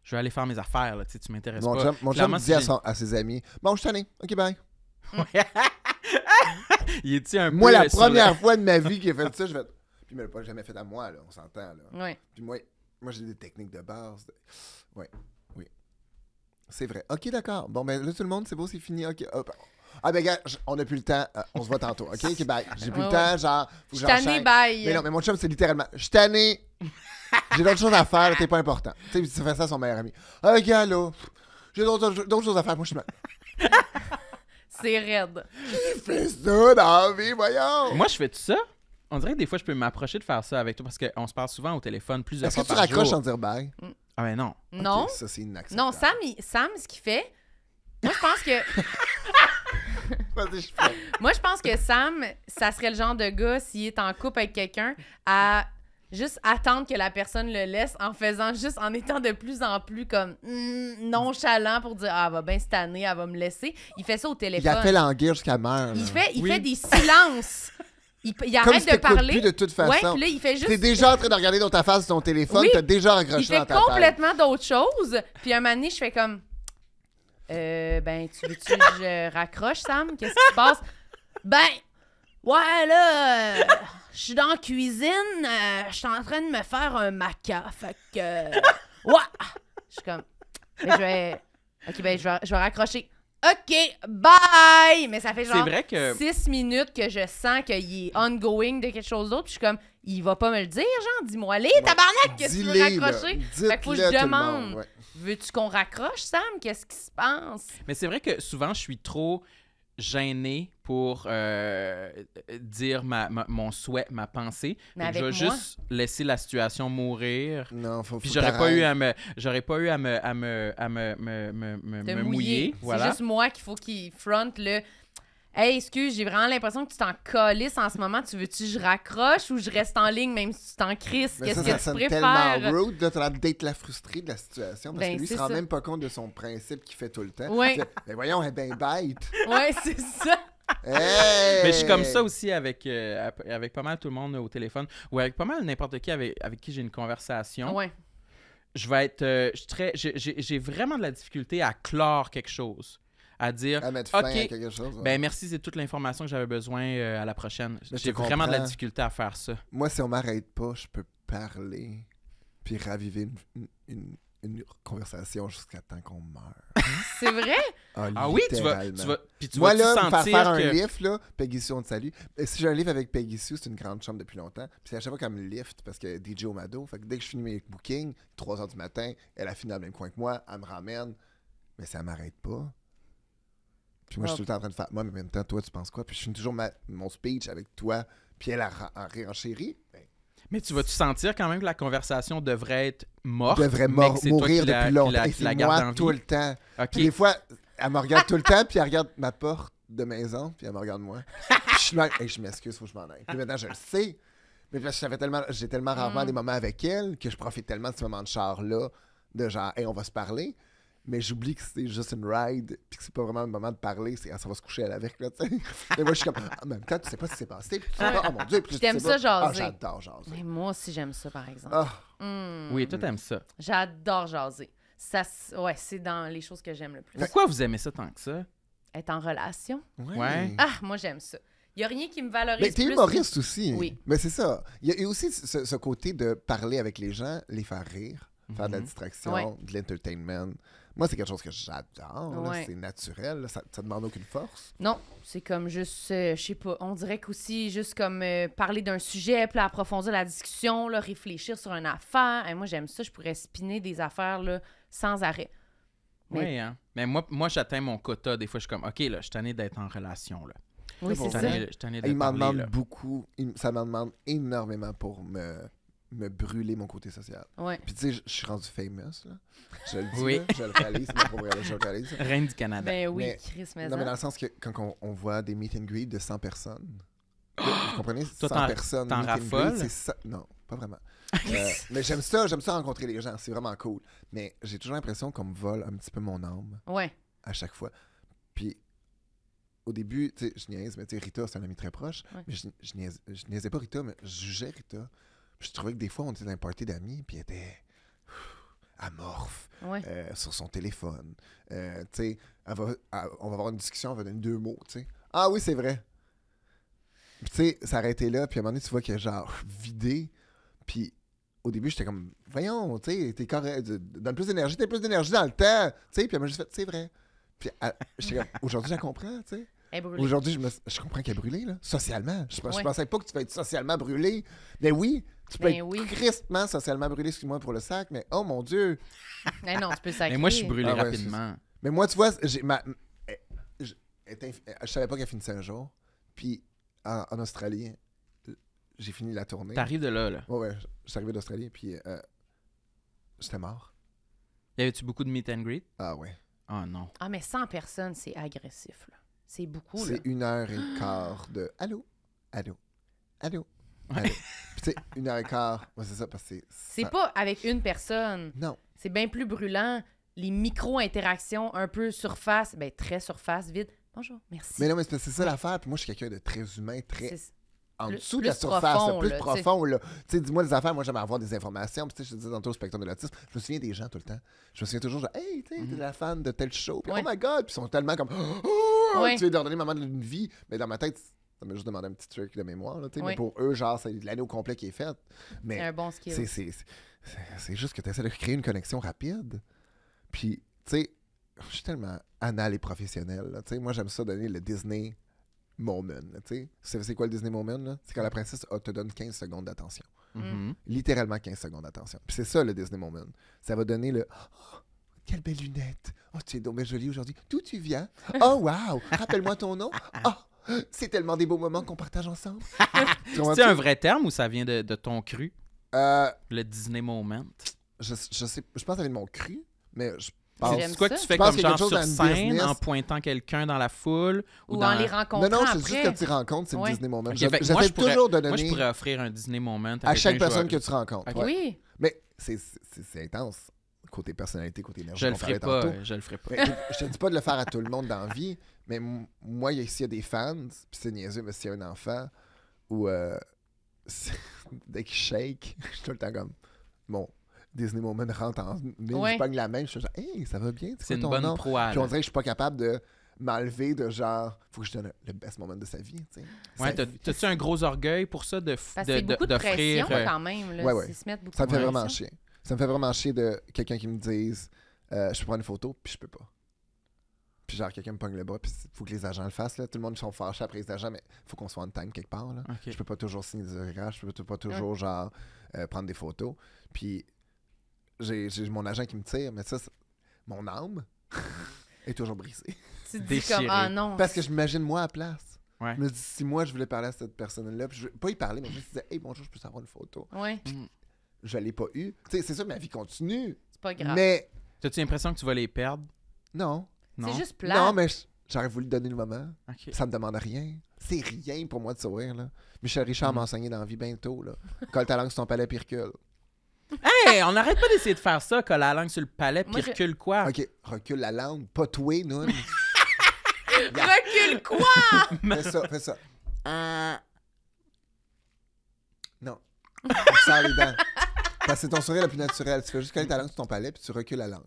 je vais aller faire mes affaires là tu, m'intéresses pas mon chum dit à, ses amis bon je suis ai, ok bye mm. <laughs> il est un moi la première fois de ma <laughs> vie qu'il a fait ça je vais puis il ne l'a pas jamais fait à moi là on s'entend là puis moi moi j'ai des techniques de base Oui, ouais oui c'est vrai ok d'accord bon ben là tout le monde c'est beau c'est fini ok ah, ben, gars, on n'a plus le temps. Euh, on se voit tantôt. OK? bye. J'ai plus le temps. Genre, faut que bye. Mais non, mais mon chum, c'est littéralement. Je tanné. J'ai d'autres choses à faire. T'es pas important. Tu sais, il fais ça à son meilleur ami. Ah, gars, là. J'ai d'autres choses à faire. Moi, je suis mal. C'est raide. Qui fait ça dans la vie, voyons? Moi, je fais tout ça. On dirait que des fois, je peux m'approcher de faire ça avec toi parce qu'on se parle souvent au téléphone plusieurs fois Est-ce que tu raccroches en dire bye? Ah, ben non. Non. ça, c'est inacceptable. Non, Sam, Sam, ce qu'il fait, moi, je pense que. <laughs> <laughs> Moi, je pense que Sam, ça serait le genre de gars, s'il est en couple avec quelqu'un, à juste attendre que la personne le laisse en faisant juste en étant de plus en plus comme hmm, nonchalant pour dire ah va bien cette année elle va me laisser il fait ça au téléphone il a fait languir jusqu'à mère il fait il fait des silences il, arrête de parler. de toute façon. Ouais, là, il fait juste... T'es déjà en train de regarder dans ta face ton téléphone, t'as déjà raccroché dans ta Il fait complètement d'autres choses. Puis un moment donné, je fais comme euh, ben, tu veux que je raccroche, Sam? Qu'est-ce qui se passe? Ben, ouais, là, euh, je suis dans la cuisine, euh, je suis en train de me faire un maca. Fait que. ouais! Je suis comme. Ok, ben, je vais raccrocher. OK, bye! Mais ça fait genre six minutes que je sens qu'il est ongoing de quelque chose d'autre. je suis comme, il va pas me le dire, genre, dis-moi, allez, ta tabarnak, qu'est-ce que tu veux raccrocher? faut que je demande, veux-tu qu'on raccroche, Sam? Qu'est-ce qui se passe? Mais c'est vrai que souvent, je suis trop gênée pour euh, dire ma, mon souhait, ma pensée. je vais juste laisser la situation mourir. Non, faut, Puis j'aurais pas eu à me j'aurais pas eu à me à me à me, me, me, mouiller. C'est juste moi qu'il faut qu'il fronte le Hey, excuse, j'ai vraiment l'impression que tu t'en colisses en ce moment. Tu veux-tu que je raccroche ou je reste en ligne même si tu t'en crisses? Qu'est-ce que ça tu sonne tellement rude d'être la frustrée de la situation parce ben, que lui, se rend même pas compte de son principe qu'il fait tout le temps. Mais ben, voyons, elle est bien bête. Oui, <laughs> c'est ça. Mais je suis comme ça aussi avec, euh, avec pas mal tout le monde au téléphone ou avec pas mal n'importe qui avec, avec qui j'ai une conversation. Ouais. Je vais être. Euh, j'ai vraiment de la difficulté à clore quelque chose à dire à mettre fin à quelque chose. Ben merci, c'est toute l'information que j'avais besoin euh, à la prochaine. J'ai vraiment de la difficulté à faire ça. Moi, si on m'arrête pas, je peux parler puis raviver une, une conversation jusqu'à temps qu'on meure. C'est vrai? Ah, ah oui, tu vas. Tu puis tu Moi, vas là, faire un lift, là, Peggy on te salue. Euh, si j'ai un lift avec Peggy c'est une grande chambre depuis longtemps. Puis c'est à chaque fois qu'elle me lift, parce que DJ Omado, fait que dès que je finis mes bookings, 3 h du matin, elle a fini dans le même coin que moi, elle me ramène. Mais ça m'arrête pas. Puis moi, je suis tout le temps en train de faire. Moi, mais en même temps, toi, tu penses quoi? Puis je finis toujours ma... mon speech avec toi. Puis elle a, a, chérie mais tu vas-tu sentir quand même que la conversation devrait être morte? Devrait mourir depuis longtemps. Et c'est moi tout le temps. Okay. Puis des fois, elle me regarde tout le temps, puis elle regarde ma porte de maison, puis elle me regarde moi. suis je, hey, je m'excuse, faut que je m'en aille. Puis maintenant, je le sais. Mais parce que tellement, j'ai tellement rarement mm. des moments avec elle que je profite tellement de ce moment de char-là, de genre, hey, on va se parler mais j'oublie que c'est juste une ride, puis que c'est pas vraiment le moment de parler, c'est ça va se coucher à la là, <laughs> Mais moi, je suis comme, en même temps, tu sais pas ce qui s'est passé, tu sais oh mon Dieu, puis J'aime ça, ah, jaser. j'adore jaser. Mais moi aussi, j'aime ça, par exemple. Ah. Hmm. Oui, toi, t'aimes ça. J'adore jaser. Ça, ouais, c'est dans les choses que j'aime le plus. Pourquoi vous aimez ça tant que ça? Être en relation. Ouais. Ah, moi, j'aime ça. Il n'y a rien qui me valorise. Mais t'es humoriste aussi. Oui. Mais c'est ça. Il y a aussi ce, côté de parler avec les gens, les faire rire, faire de la mhm. distraction, de l'entertainment. Moi, c'est quelque chose que j'adore. C'est naturel. Ça, ça demande aucune force. Non, c'est comme juste, euh, je sais pas, on dirait qu'aussi, juste comme euh, parler d'un sujet, puis approfondir la discussion, réfléchir sur une affaire. moi, j'aime ça. Je pourrais spinner des affaires là, sans arrêt. Oui, hein. Mais moi, moi j'atteins mon quota. Des fois, je suis comme, OK, là, je suis d'être en relation. Là. Oui, c'est ça. Il m'en demande beaucoup. ça m'en demande énormément pour me me brûler mon côté social. Ouais. Puis tu sais, je suis rendu famous, là. Je le dis, oui. je le réalise, mais pour je le réalise. Reine du Canada. Ben oui, Christmas. Non, mais dans le sens que quand on, voit des meet and greet de 100 personnes, <gasps> vous comprenez? 100 personnes, meet and greet, c'est ça. Non, pas vraiment. <laughs> Euh, mais j'aime ça, j'aime ça rencontrer les gens, c'est vraiment cool. Mais j'ai toujours l'impression qu'on me vole un petit peu mon âme. Ouais. À chaque fois. Puis au début, tu sais, je niaise, mais tu sais, Rita, c'est un ami très proche. Mais je, je, je niaisais pas Rita, mais je jugeais Rita je trouvais que des fois, on était dans un party d'amis, puis elle était amorphe euh, sur son téléphone. Euh, tu sais, on va avoir une discussion, on va donner deux mots, tu sais. Ah oui, c'est vrai. Puis tu sais, ça arrêtait là, puis à un moment donné, tu vois qu'elle genre vidé, puis au début, j'étais comme, voyons, tu sais, t'es correct, donne plus d'énergie, t'as plus d'énergie dans le temps, tu sais, puis elle m'a juste fait, c'est vrai. Puis j'étais comme, aujourd'hui, je comprends, tu sais. Aujourd'hui, je, me... je comprends qu'elle est brûlée, là. Socialement. Je, pensais pas que tu vas être socialement brûlé. Mais oui, tu peux ben être oui. socialement brûlé, excuse-moi pour le sac, mais oh mon Dieu. Mais ben non, tu peux sacrer. Mais moi, je suis brûlé ah rapidement. mais moi, tu vois, j'ai ma... Eh, je... je savais pas qu'elle finissait un jour. Puis en, Australie, euh, j'ai fini la tournée. T'arrives de là, là. Oui, ouais. Je arrivé d'Australie, puis euh, j'étais mort. Y avait-tu beaucoup de meet and greet? Ah ouais. Ah non. Ah, mais 100 personnes, c'est agressif, là. C'est beaucoup. C'est une heure et quart de <gasps> Allô, allô, allô. allô. une heure et quart, moi, c'est ça, parce que c'est. c'est pas avec une personne. Non. C'est bien plus brûlant. Les micro-interactions un peu surface, ben très surface, vide. Bonjour, merci. Mais non, mais c'est ça l'affaire. moi, je suis quelqu'un de très humain, très en dessous de la surface, profond, plus là, profond. Tu sais, dis-moi les affaires, moi j'aime avoir des informations. Puis je te dans tout le spectre de l'autisme, je me souviens des gens tout le temps. Je me souviens toujours, genre, hey, tu es mm-hmm. la fan de tel show. oh my god, puis ils sont tellement comme, oh! tu veux donner le moment d'une vie. Mais dans ma tête, ça m'a juste demandé un petit truc de mémoire. Mais pour eux, genre, c'est l'année au complet qui est faite. C'est un bon skill. C'est juste que tu essaies de créer une connexion rapide. Puis, tu sais, je suis tellement anal et professionnel. moi, j'aime ça donner le Disney moment. c'est quoi le Disney moment? C'est quand la princesse te donne 15 secondes d'attention. Mm-hmm. Littéralement 15 secondes d'attention. Puis c'est ça le Disney moment. Ça va donner le. Quelle belle lunette. Oh, tu es donc bien jolie aujourd'hui. D'où tu viens Oh, waouh Rappelle-moi ton nom. Ah, ah. Oh, c'est tellement des beaux moments qu'on partage ensemble. <laughs> c'est un vrai terme ou ça vient de, ton cru euh, Le Disney Moment. Je, je, sais, je pense que ça vient de mon cru, mais je c'est quoi que tu fais comme genre sur scène en pointant quelqu'un dans la foule ou, dans... en les rencontrant Non, non, c'est juste que tu rencontres, c'est le Disney Moment. moi, je pourrais, toujours donné donner... je pourrais offrir un Disney Moment à, chaque personne que tu rencontres. Oui. Mais c'est intense côté personnalité, côté énergie. Je le ferai pas, je le ferai pas. je te dis pas de le faire à tout le monde dans la vie, mais moi, s'il y a des fans, puis c'est niaiseux, mais s'il y a un enfant, ou euh, <laughs> dès qu'il shake, je suis tout le temps comme, bon, Disney Moment rentre en mais ouais. je pogne la main, je suis genre, hey, ça va bien, c'est une ton bonne Proie, Puis on dirait que je suis pas capable de m'enlever de genre, faut que je donne le best moment de sa vie. Tu Ouais, t'as-tu un gros orgueil pour ça de d'offrir. C'est beaucoup de, pression, euh, quand même. Là, ouais, ouais. ça me fait vraiment chier. Ça me fait vraiment chier de quelqu'un qui me dise euh, Je peux prendre une photo, puis je peux pas. Puis genre, quelqu'un me pogne le bras, puis faut que les agents le fassent. Là. Tout le monde, sont fâchés après les agents, mais faut qu'on soit en time quelque part. Là. Je peux pas toujours signer des autographes, je peux pas toujours, genre, euh, prendre des photos. Puis j'ai mon agent qui me tire, mais ça, mon âme <laughs> est toujours brisée. Tu dis ah non. Parce que j'imagine moi à place. Je me dis, si moi je voulais parler à cette personne-là, puis je vais pas y parler, mais je me disais, hey, bonjour, je peux savoir une photo. Ouais je l'ai pas eu. Tu sais, c'est ça, ma vie continue. C'est pas grave. Mais. T'as-tu l'impression que tu vas les perdre? Non. C'est juste plat. Non, mais j'aurais voulu donner le moment. Ça Ça me demande rien. C'est rien pour moi de sourire, là. Michel Richard mm. m'a enseigné dans la vie bientôt, là. Colle ta langue sur ton palais, puis recule. <laughs> on n'arrête pas d'essayer de faire ça, colle la langue sur le palais, puis recule quoi? OK, recule la langue, pas toi, non. <laughs> recule quoi? <laughs> fais ça, fais ça. Euh... Non. salut les dents. Parce que c'est ton sourire le plus naturel. Tu fais juste coller ta langue sur ton palais puis tu recules la langue.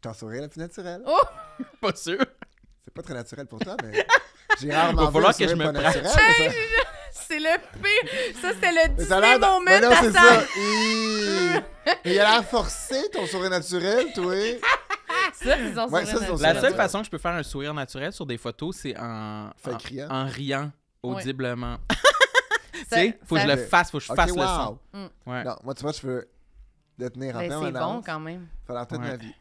Ton sourire le plus naturel. Oh! Pas sûr. C'est pas très naturel pour toi, mais j'ai rarement Il va falloir que je me <laughs> c'est le P. Ça, c'est le Disney moment de ta c'est il a l'air forcé, ton sourire naturel, toi. Ça, c'est son sourire La seule façon que je peux faire un sourire naturel sur des photos, c'est en, en, riant. audiblement. <laughs> tu sais, faut que je le fasse, faut que je fasse le son. Mm. Non, moi, tu vois, je veux le tenir en ben, C'est bon quand même. tête toute ma vie.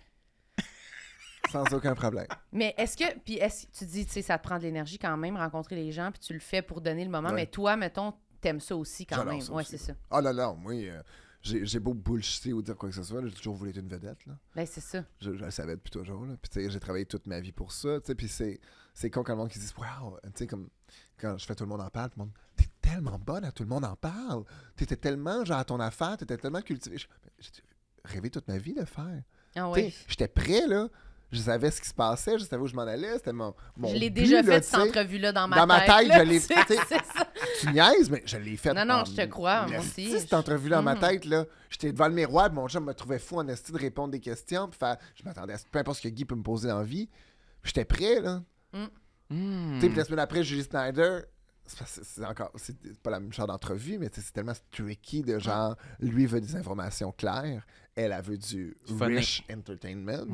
<laughs> Sans aucun problème. Mais est-ce que, puis est tu dis, tu sais, ça te prend de l'énergie quand même, rencontrer les gens, puis tu le fais pour donner le moment, mais toi, mettons, t'aimes ça aussi quand même. ouais, c'est ça. Ah là là, moi, euh, j'ai beau bullshitter ou dire quoi que ce soit, j'ai toujours voulu être une vedette. Là. Ben, c'est ça. Je, le savais depuis toujours. Là. Puis, tu sais, j'ai travaillé toute ma vie pour ça. Tu sais, puis c'est, con quand le monde qui dit wow Tu sais, comme quand je fais tout le monde en parle, tout le monde tellement bonne, hein, tout le monde en parle. Tu étais tellement genre à ton affaire, tu étais tellement cultivé. J'ai rêvé toute ma vie de faire. Ah oui. J'étais prêt, là. Je savais ce qui se passait, je savais où je m'en allais. C'était mon, mon, Je l'ai déjà fait, cette entrevue-là, dans ma tête. Dans ma tête, je l'ai <laughs> fait. tu niaises, mais je l'ai fait. Non, non, je te crois, moi aussi. cette entrevue-là, dans ma mm. tête, là, j'étais devant le miroir, mon chum me trouvait fou en esti de répondre des questions. Puis je m'attendais à peu importe ce que Guy peut me poser dans la vie. J'étais prêt, là. Mm. Tu sais, puis la hmm. semaine après, Julie Snyder, c'est encore c'est pas la même genre d'entrevue mais c'est tellement tricky de genre lui veut des informations claires elle a veut du rich entertainment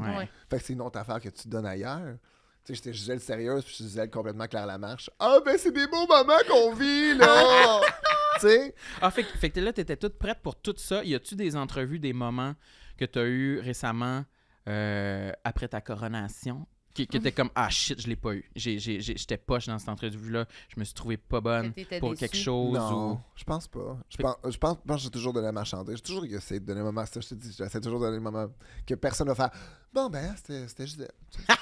fait que c'est une autre affaire que tu donnes ailleurs tu sais, j'étais Gisèle sérieuse, puis je disais Gisèle complètement Claire marche Ah, ben c'est des beaux moments qu'on vit, là! <laughs> tu sais? Ah, fait, fait que là, étais toute prête pour tout ça. Y a-tu des entrevues, des moments que tu as eu récemment euh, après ta coronation qui, était comme ah shit je l'ai pas eu j'étais poche dans cette entrevue là je me suis trouvé pas bonne pour quelque chose non ou... je pense pas je pense, je pense, j'ai toujours donné la marchandise j'ai toujours essayé de donner un moment je te dis j'essaie toujours de donner un moment que personne va faire bon ben c'était juste <laughs>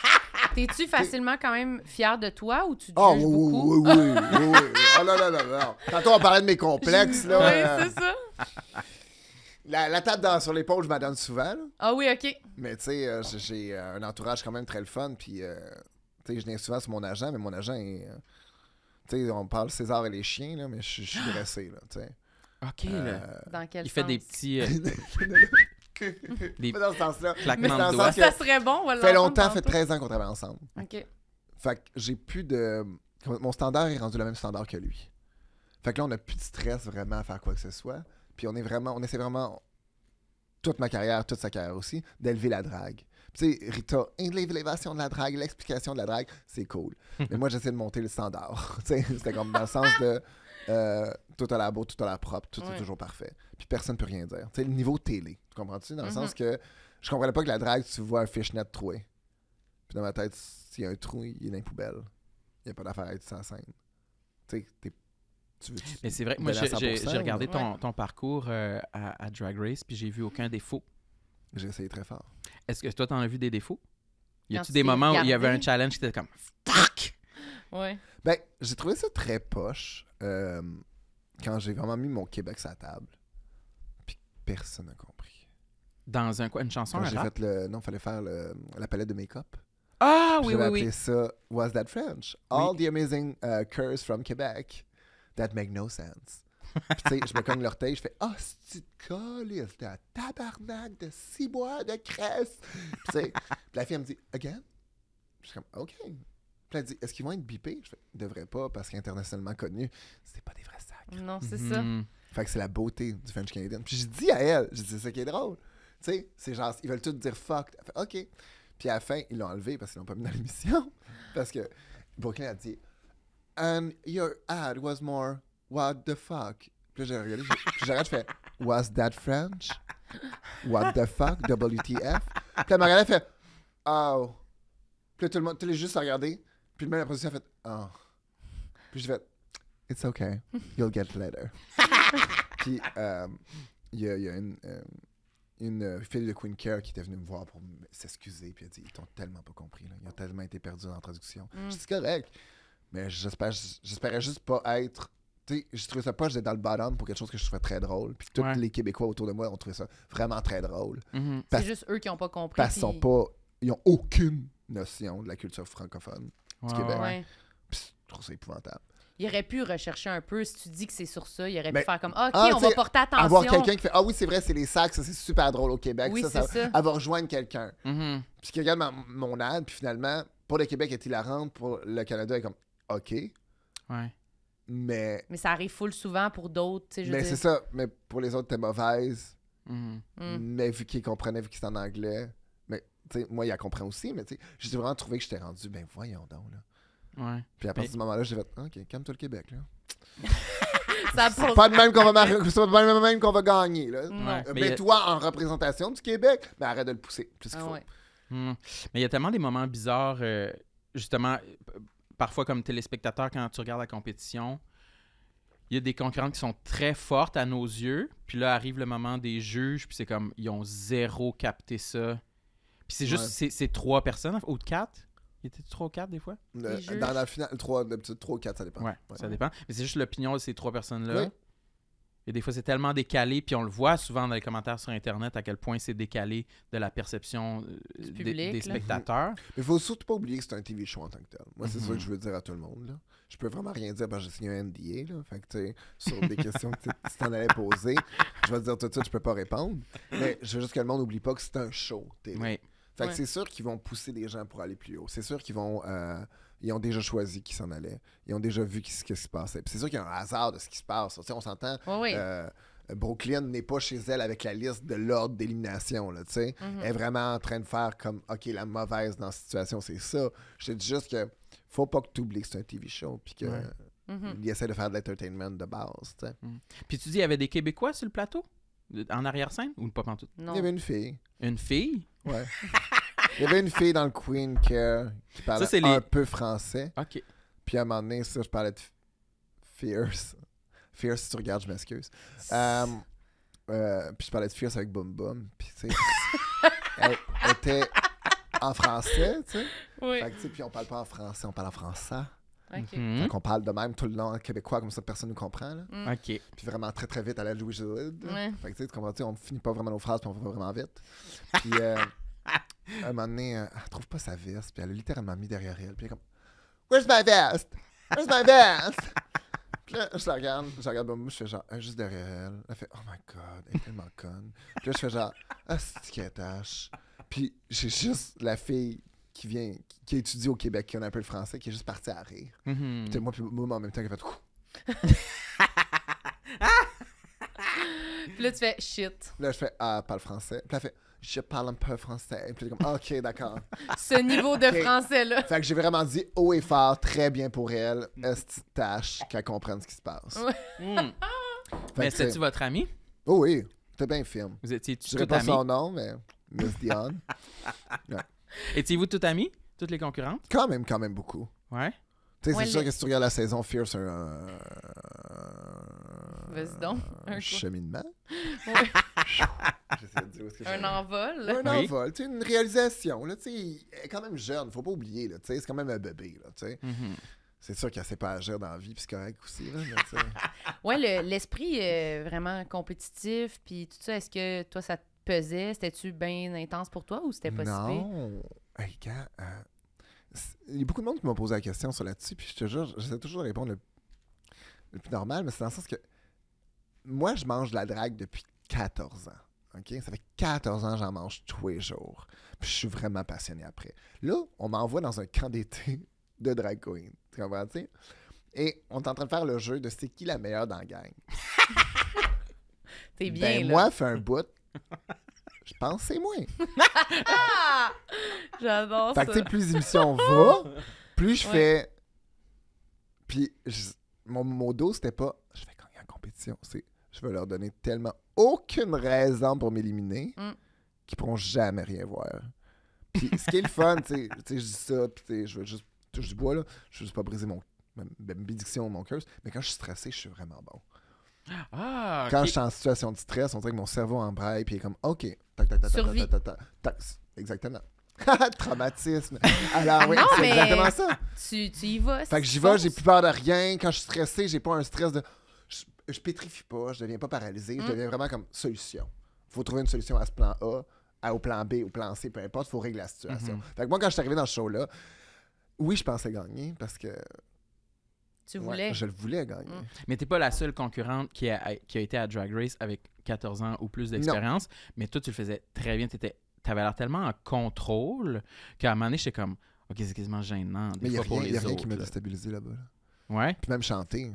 T'es-tu facilement quand même fier de toi ou tu te ah, oh, oui, beaucoup? Oui, oui, oui, oui, oui. Oh là là là là. Tantôt, on parlait de mes complexes, <laughs> là. Oui, c'est ça. La, table dans, sur l'épaule, je m'en donne souvent. Ah oui, ok. Mais tu sais, euh, j'ai- euh, un entourage quand même très le fun. Puis, euh, tu sais, je viens souvent sur mon agent, mais mon agent est. tu sais, on parle César et les chiens, là, mais je suis ah! dressé, là, tu sais. OK, là. Dans quel Il fait des petits... des de doigts. Ça serait bon, voilà fait longtemps, fait 13 ans qu'on travaille ensemble. Ok. Fait que j'ai plus de. Mon standard est rendu le même standard que lui. Fait que là, on n'a plus de stress vraiment à faire quoi que ce soit. Puis on est vraiment, on essaie vraiment, toute ma carrière, toute sa carrière aussi, d'élever la drague. Tu sais, Rita, l'élévation de la drague, l'explication de la drague, c'est cool. <laughs> Mais moi, j'essaie de monter le standard. <laughs> Tu sais, c'était comme dans le sens de euh, tout à la beau, tout à la propre, tout est toujours parfait. Puis personne ne peut rien dire. Tu sais, le niveau télé, tu comprends-tu? Dans le sens mhm. que je comprenais pas que la drague, tu vois un fishnet troué. Puis dans ma tête, s'il y a un trou, il est dans une poubelle. Il n'y a pas d'affaire à être sans scène. Tu sais, mais c'est vrai, moi, j'ai regardé ton, parcours euh, à, Drag Race, puis j'ai vu aucun défaut. J'ai essayé très fort. Est-ce que toi, t'en as vu des défauts? Y a-tu des moments où il y avait un challenge qui était comme fuck? Ouais. Ben, j'ai trouvé ça très poche euh, quand j'ai vraiment mis mon Québec sur la table. Puis personne n'a compris. Dans un Une chanson? un j'ai fait le. Non, fallait faire la palette de make-up. Ah oui, oui, oui. appelé ça Was That French? All the amazing uh, curse from Quebec. That make no sense. sais, je me cogne l'orteil, je fais Ah, oh, c'est colis, c'était un tabarnak de six bois de crèse. Puis, sais, la fille, elle me dit Again? Je suis comme OK. Puis elle dit Est-ce qu'ils vont être bipés Je fais Devrait pas, parce qu'internationalement connu, c'est pas des vrais sacs. Non, c'est mhm. ça. Fait que c'est la beauté du French Canadian. Puis je dis à elle Je dis C'est ça qui est drôle. Tu sais, c'est genre, ils veulent tous dire fuck. Elle fait, OK. Puis à la fin, ils l'ont enlevé parce qu'ils l'ont pas mis dans l'émission. Parce que Brooklyn a dit and your ad was more what the fuck. Puis j'ai regardé, puis j'arrête, je fais was that French? What the fuck? WTF? Puis elle m'a regardé, elle fait oh. Puis tout le monde, tu juste à regarder. Puis même la production a fait oh. Puis j'ai fait it's okay, you'll get later. <laughs> puis euh, il y, a, une, euh, euh, fille de Queen Care qui était venue me voir pour s'excuser. Puis elle a dit Ils t'ont tellement pas compris. Ils ont tellement été perdus dans la traduction. C'est correct. Mais j'espérais juste pas être. Tu sais, je trouvais ça pas, j'étais dans le bottom pour quelque chose que je trouvais très drôle. Puis tous les Québécois autour de moi ont trouvé ça vraiment très drôle. Mm-hmm. C'est juste eux qui ont pas compris. Parce qu'ils pas. Ils ont aucune notion de la culture francophone du Québec. Puis je trouve ça épouvantable. Il aurait pu rechercher un peu. Si tu dis que c'est sur ça, il aurait pu faire comme ah, OK, on va porter attention. Avoir quelqu'un qui fait Ah oui, c'est vrai, c'est les sacs, ça c'est super drôle au Québec. Oui, ça, ça, ça. Avoir rejoindre quelqu'un. Mm Puis qui regarde mon, puis finalement, pour le Québec, est hilarant Pour le Canada, est comme OK. Ouais. Mais. Mais ça arrive full souvent pour d'autres. Mais c'est ça. Mais pour les autres, t'es mauvaise. Mhm. Mm. Mais vu qu'ils comprenaient, vu qu'ils étaient en anglais. Mais, tu sais, moi, il la comprennent aussi. Mais, tu sais, j'ai vraiment trouvé que j'étais rendu, ben voyons donc, là. Ouais. Puis à partir de du moment-là, j'ai fait, OK, calme-toi le Québec, là. <laughs> Ça C'est pas de même qu'on va, pas même qu'on va gagner, là. Euh, mais ben, toi, en représentation du Québec, ben arrête de le pousser. C'est ce qu'il ah faut. Mhm. Mais il y a tellement des moments bizarres, euh, justement, parfois comme téléspectateur, quand tu regardes la compétition, il y a des concurrentes qui sont très fortes à nos yeux. Puis là arrive le moment des juges, puis c'est comme, ils ont zéro capté ça. Puis c'est juste, c'est trois personnes, ou quatre il était trois ou quatre, des fois? dans la finale, trois ou quatre, ça dépend. Ouais, ça dépend. Mais c'est juste l'opinion de ces trois personnes-là. Et des fois, c'est tellement décalé, puis on le voit souvent dans les commentaires sur Internet à quel point c'est décalé de la perception euh, des, spectateurs. Mais il faut surtout pas oublier que c'est un TV show en tant que tel. Moi, c'est ce ça que mhm. je veux dire à tout le monde. Là. Je peux vraiment rien dire parce que j'ai signé un NDA. Fait que, sur des questions que tu t'en allais poser, je vais te dire tout de suite, je peux pas répondre. Mais je veux juste que le monde n'oublie pas que c'est un show télé. Fait que c'est sûr qu'ils vont pousser des gens pour aller plus haut. C'est sûr qu'ils vont. Euh, ils ont déjà choisi qui s'en allait. Ils ont déjà vu ce qui se passait. c'est sûr qu'il y a un hasard de ce qui se passe. on s'entend. Euh, Brooklyn n'est pas chez elle avec la liste de l'ordre d'élimination. Mhm. Elle est vraiment en train de faire comme OK, la mauvaise dans la situation, c'est ça. Je te dis juste que faut pas que tu oublies que c'est un TV show. Puis qu'il mhm. essaie de faire de l'entertainment de base. Mhm. Puis tu dis, il y avait des Québécois sur le plateau En arrière-scène Ou pas tout? Non. Il y avait une fille. Une fille Ouais. <laughs> Il y avait une fille dans le Queen Care qui parlait un peu français. Puis à un moment donné, ça, je parlais de Fierce. Fierce, si tu regardes, je m'excuse. Um, euh, puis je parlais de Fierce avec Boum Boum. Puis elle, était en français, tu sais. puis on parle pas en français, on parle en français. Okay. Mhm. qu'on parle de même tout le long québécois, comme ça personne nous comprend. Là. Mm. Puis vraiment très très vite à la Louis je Fait que tu sais, comprends, on finit pas vraiment nos phrases, puis on va vraiment vite. Puis, euh, <laughs> Elle m'a moment donné, euh, elle trouve pas sa veste, puis elle a littéralement mis derrière elle. Puis elle est comme Where's my vest? Where's my vest? <laughs> puis là, je la regarde, je la regarde, moi, je fais genre, euh, juste derrière elle. Elle fait Oh my god, elle est tellement conne. Puis là, je fais genre, ah, c'est qu'elle tâche. Puis j'ai juste la fille qui vient, qui étudie au Québec, qui a un peu le français, qui est juste partie à rire. Mm-hmm. Puis moi, puis moi, en même temps, qui a fait <laughs> Puis là, tu fais shit. Là, je fais ah, parle français. Puis là, elle fait je parle un peu français. OK, d'accord. <laughs> Ce niveau de français, là. Fait que j'ai vraiment dit haut et fort, très bien pour elle. Mm. Est-ce tâche qu'elle comprenne ce qui se passe? Mm. <laughs> Mais cest tu votre ami? Oh oui, t'es bien film. Vous étiez Je ne pas son nom, mais Miss Dion. <laughs> Étiez-vous tout ami? Toutes les concurrentes? Quand même, quand même beaucoup. Ouais. Tu sais, c'est sûr que si tu regardes la saison Fear, c'est un, euh, vas euh, Un, cheminement. <laughs> un envol. Un envol, tu une réalisation. Là, tu elle est quand même jeune, faut pas oublier. Là, tu c'est quand même un bébé. Là, tu mm-hmm. C'est sûr qu'elle sait pas agir dans la vie, puis correct aussi. <laughs> ouais, l'esprit est euh, vraiment compétitif, puis tout ça, est-ce que toi, ça te pesait? C'était-tu bien intense pour toi ou c'était possible? Euh, il y a beaucoup de monde qui m'a posé la question sur là-dessus, puis je te jure, j'essaie toujours de répondre le, le plus normal, mais c'est dans le sens que moi, je mange de la drague depuis 14 ans. OK? Ça fait 14 ans que j'en mange tous les jours. Puis je suis vraiment passionné après. Là, on m'envoie dans un camp d'été de drag queen. Tu comprends? Et on est en train de faire le jeu de c'est qui la meilleure dans la gang. <laughs> T'es bien. Moi, ben, là. moi, fait un bout. Je pense c'est moi. <laughs> J'avance. ça. Fait que, plus l'émission va, plus je fais. Puis, mon, mot dos, c'était pas je vais gagner en compétition. C'est je vais leur donner tellement aucune raison pour m'éliminer mm. qu'ils pourront jamais rien voir. Puis ce qui est le fun, tu sais, je dis ça, puis je veux juste toucher du bois, là, je veux juste pas briser mon, ma, bédiction, mon cœur mais quand je suis stressé, je suis vraiment bon. Ah, Quand je suis en situation de stress, on dirait que mon cerveau embraye, puis il est comme, OK, tac, tac, tac, tac, tac, tac, tac, exactement. <laughs> Traumatisme. Alors oui, c'est exactement ça. Tu, tu y vas. Fait que j'y vais, j'ai plus peur de rien. Quand je suis stressé, j'ai pas un stress de je pétrifie pas, je deviens pas paralysé, je mm. deviens vraiment comme solution. Faut trouver une solution à ce plan A, au plan B, au plan C, peu importe, faut régler la situation. Mm-hmm. Fait que moi, quand je suis arrivé dans ce show-là, oui, je pensais gagner parce que. Tu voulais. je le voulais gagner. Mm. Mais t'es pas la seule concurrente qui a, qui a été à Drag Race avec 14 ans ou plus d'expérience, mais toi, tu le faisais très bien. Tu t'avais l'air tellement en contrôle qu'à un moment donné, j'étais comme, OK, c'est quasiment gênant. mais il a, rien, y a qui m'a déstabilisé là-bas. Ouais. Puis même chanter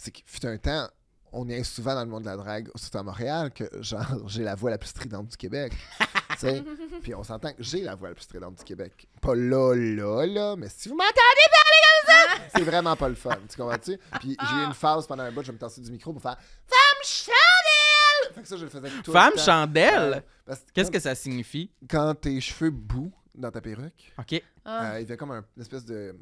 c'est que fut un temps, on est souvent dans le monde de la drague, surtout à Montréal, que genre, <laughs> j'ai la voix la plus stridente du Québec. <laughs> Puis on s'entend que j'ai la voix la plus stridente du Québec. Pas là, là, là, mais si vous m'entendez parler comme ça, ah. c'est vraiment pas le fun. Tu comprends-tu? Puis j'ai eu ah. une phase pendant un bout, je me torsais du micro pour faire Femme chandelle! Fait que ça, je le faisais tout Femme chandelle? Qu'est-ce que ça signifie? Quand tes cheveux bouent dans ta perruque, ah. euh, il y avait comme une espèce de,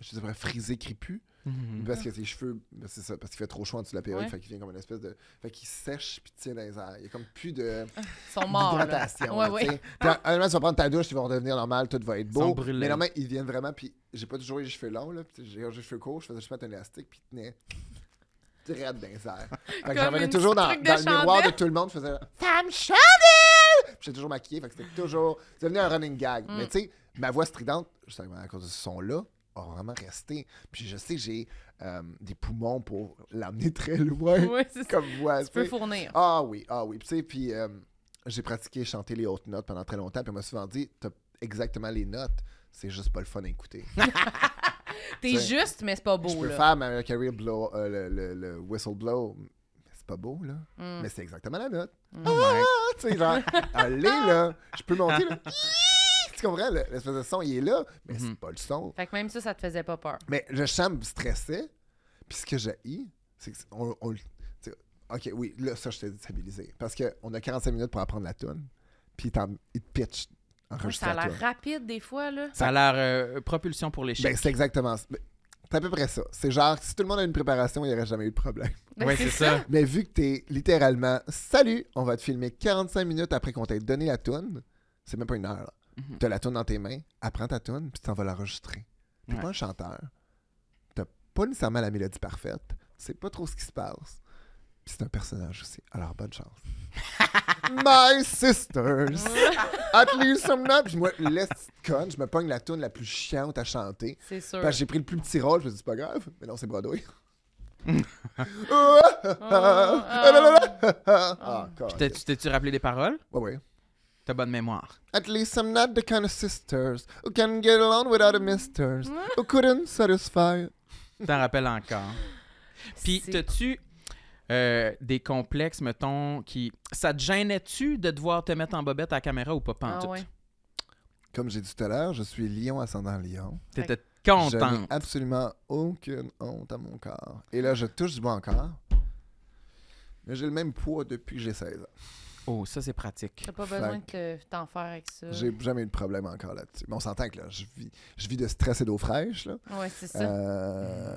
je dirais, frisé crépu. Mm-hmm. Parce que ses cheveux, ben, c'est ça, parce qu'il fait trop chaud en dessous de la période ouais. fait qu'il vient comme une espèce de. Fait qu'il sèche, puis tient dans les airs. Il n'y a comme plus de. Son sont morts. Ouais, tu vas prendre ta douche, tu vas redevenir normal, tout va être beau. Ils mais normalement, ils viennent vraiment, puis j'ai pas toujours eu les cheveux longs, là. J'ai eu les cheveux courts, je faisais juste mettre un élastique, puis tenait tenaient raide dans airs. <laughs> Fait que j'en venais toujours dans, le miroir de tout le monde, je faisais Femme Chandel! J'étais toujours maquillée, fait que c'était toujours. C'est devenu un running gag. Mais mm. tu sais, ma voix stridente, justement à cause de ce son-là, vraiment resté. Puis je sais, j'ai euh, des poumons pour l'amener très loin, <laughs> comme voix. Tu peux fournir. Ah oui, ah oui. Puis, tu sais, puis euh, j'ai pratiqué chanter les hautes notes pendant très longtemps, puis on m'a souvent dit, t'as exactement les notes, c'est juste pas le fun à écouter. <laughs> T'es juste, mais c'est pas beau. Je peux faire Mary Carey blow, euh, le, whistleblow, whistle c'est pas beau, là. Mm. Mais c'est exactement la note. Mm. Ah, tu sais, genre, <laughs> allez, là, je peux monter, là. En vrai, L'espèce son, il est là, mais c'est mhm. pas le son. Fait que même ça, ça te faisait pas peur. Mais je chante stressé, stressait. Puis ce que j'ai c'est que... OK, oui, là, ça, je t'ai déstabilisé. Parce qu'on a 45 minutes pour apprendre la tune puis il te pitch Ça a l'air rapide des fois, là. Ça a l'air euh, propulsion pour les Ben, c'est exactement ça. Ben, c'est à peu près ça. C'est genre, si tout le monde a une préparation, il n'y aurait jamais eu de problème. <laughs> Ben, oui, c'est ça. Mais vu que t'es littéralement, salut, on va te filmer 45 minutes après qu'on t'ait donné la toune, c'est même pas une heure. T'as Tu la tune dans tes mains, apprends ta tune, puis tu t'en vas l'enregistrer. Tu ouais. pas un chanteur. T'as pas nécessairement la mélodie parfaite. C'est pas trop ce qui se passe. Puis c'est un personnage aussi. Alors, bonne chance. My sisters! At least I'm not. Puis moi, laisse con, je me pogne la tune la plus chiante à chanter. C'est sûr. Parce que j'ai pris le plus petit rôle, je me dis, c'est pas grave. Mais non, c'est Broadway. oh, tu t'es-tu rappelé les paroles? Oui, oui. T'as bonne mémoire. At least I'm not the kind of sisters who can get along without a mistress who couldn't satisfy. T'en rappelles encore. <laughs> Puis, t'as-tu euh, des complexes, mettons, qui. Ça te gênait-tu de devoir te mettre en bobette à la caméra ou pas pantoute? Ah Comme j'ai dit tout à l'heure, je suis lion ascendant lion. T'étais content. absolument aucune honte à mon corps. Et là, je touche du bon encore. Mais j'ai le même poids depuis que j'ai 16 ans. Oh, ça, c'est pratique. T'as pas besoin de t'en faire avec ça. J'ai jamais eu de problème encore là-dessus. Mais on s'entend que là, je vis, je vis de stress et d'eau fraîche. Là. Ouais, c'est ça. Euh,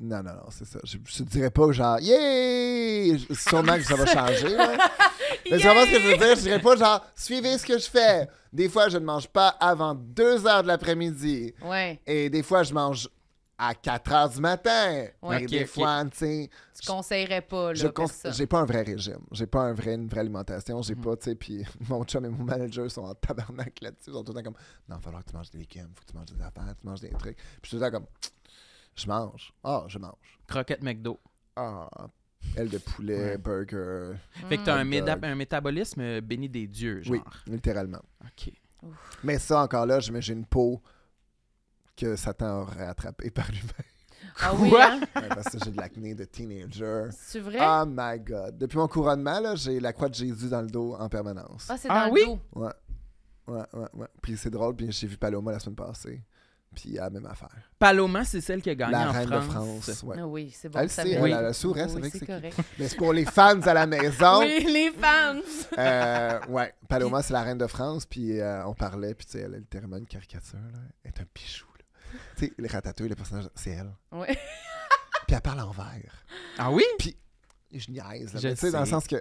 non, non, non, c'est ça. Je, te dirais pas genre, yeah! Sûrement que ça va changer. <laughs> Mais c'est ce que je veux dire. Je dirais pas genre, suivez ce que je fais. Des fois, je ne mange pas avant 2 heures de l'après-midi. Ouais. Et des fois, je mange à 4 heures du matin. Ouais. des tu sais. conseillerais pas, là. J'ai pas un vrai régime. J'ai pas une vraie alimentation. J'ai mhm. pas, tu sais. Puis <laughs> mon chum et mon manager sont en tabernacle là-dessus. Ils sont tout le temps comme, non, il va falloir que tu manges des légumes, faut que tu manges des affaires, tu manges des trucs. Puis je suis tout le temps comme, je mange. Ah, je mange. Croquette McDo. Ah, aile de poulet, burger. Fait que t'as un, hum. Hum. un métabolisme béni des dieux, genre. Oui, littéralement. OK. Mais ça, encore là, j'ai une peau que Satan aurait attrapé <laughs> par lui-même. Ah oui, hein? parce que j'ai de l'acné de teenager. C'est vrai? Oh my god. Depuis mon couronnement, là, j'ai la croix de Jésus dans le dos en permanence. Ah, c'est ah dans le oui? dos? Ouais. Ouais, ouais, ouais. Puis c'est drôle, puis j'ai vu Paloma la semaine passée. Puis la même affaire. Paloma, c'est celle qui a gagné la reine de France. Ah oui, c'est bon. Elle, sait, sourire, c'est vrai c'est correct. Mais c'est pour les fans à la maison. <laughs> Oui, les fans. Oui. Euh, ouais, Paloma, c'est la reine de France. Puis euh, on parlait, puis elle est littéralement une caricature. Là. Elle est un pichou tu sais, les ratatouilles, le personnage, c'est elle. Ouais. <laughs> puis elle parle en vert. Ah oui? Puis je niaise, Tu sais, dans le sens que.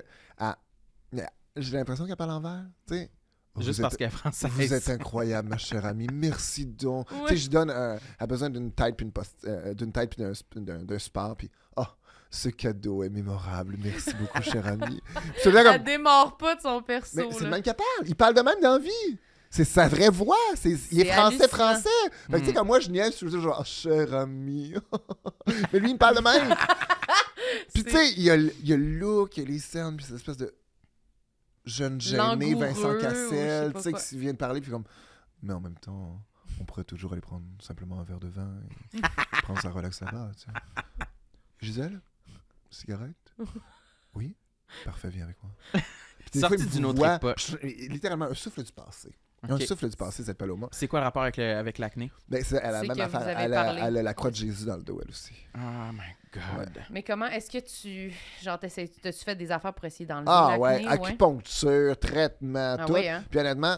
J'ai l'impression qu'elle parle en vert, tu sais. Juste parce qu'elle est française. Vous êtes incroyable, ma chère amie. Merci donc. Tu sais, je donne. Euh, elle a besoin d'une tête puis euh, d'un sport. Puis, oh, ce cadeau est mémorable. Merci beaucoup, chère amie. <laughs> Elle comme... démarre pas de son perso. C'est le même qu'elle parle. Il parle de même dans la vie c'est sa vraie voix. il est, français, français. Fait tu sais, mm. quand moi je niaise, je suis toujours genre, cher ami. <laughs> Mais lui, il me parle de même. <laughs> puis, tu sais, il y a, le look, il y a les cernes, puis cette espèce de jeune gêné, Vincent Cassel, tu sais, qui vient de parler, puis comme. Mais en même temps, on pourrait toujours aller prendre simplement un verre de vin et <laughs> prendre sa relax ça bas tu sais. Gisèle Cigarette Oui Parfait, viens avec moi. Sorti d'une autre époque. Littéralement, un souffle du passé un souffle du passé, cette Paloma. C'est quoi le rapport avec, avec l'acné? Ben, elle a la même affaire. Elle a, la croix de Jésus dans le dos, elle aussi. Oh my God. Mais comment est-ce que tu. Genre, t'as-tu fait des affaires pour essayer d'enlever ah, l'acné? Ah ouais, acupuncture, traitement, ah tout. Hein? Puis honnêtement,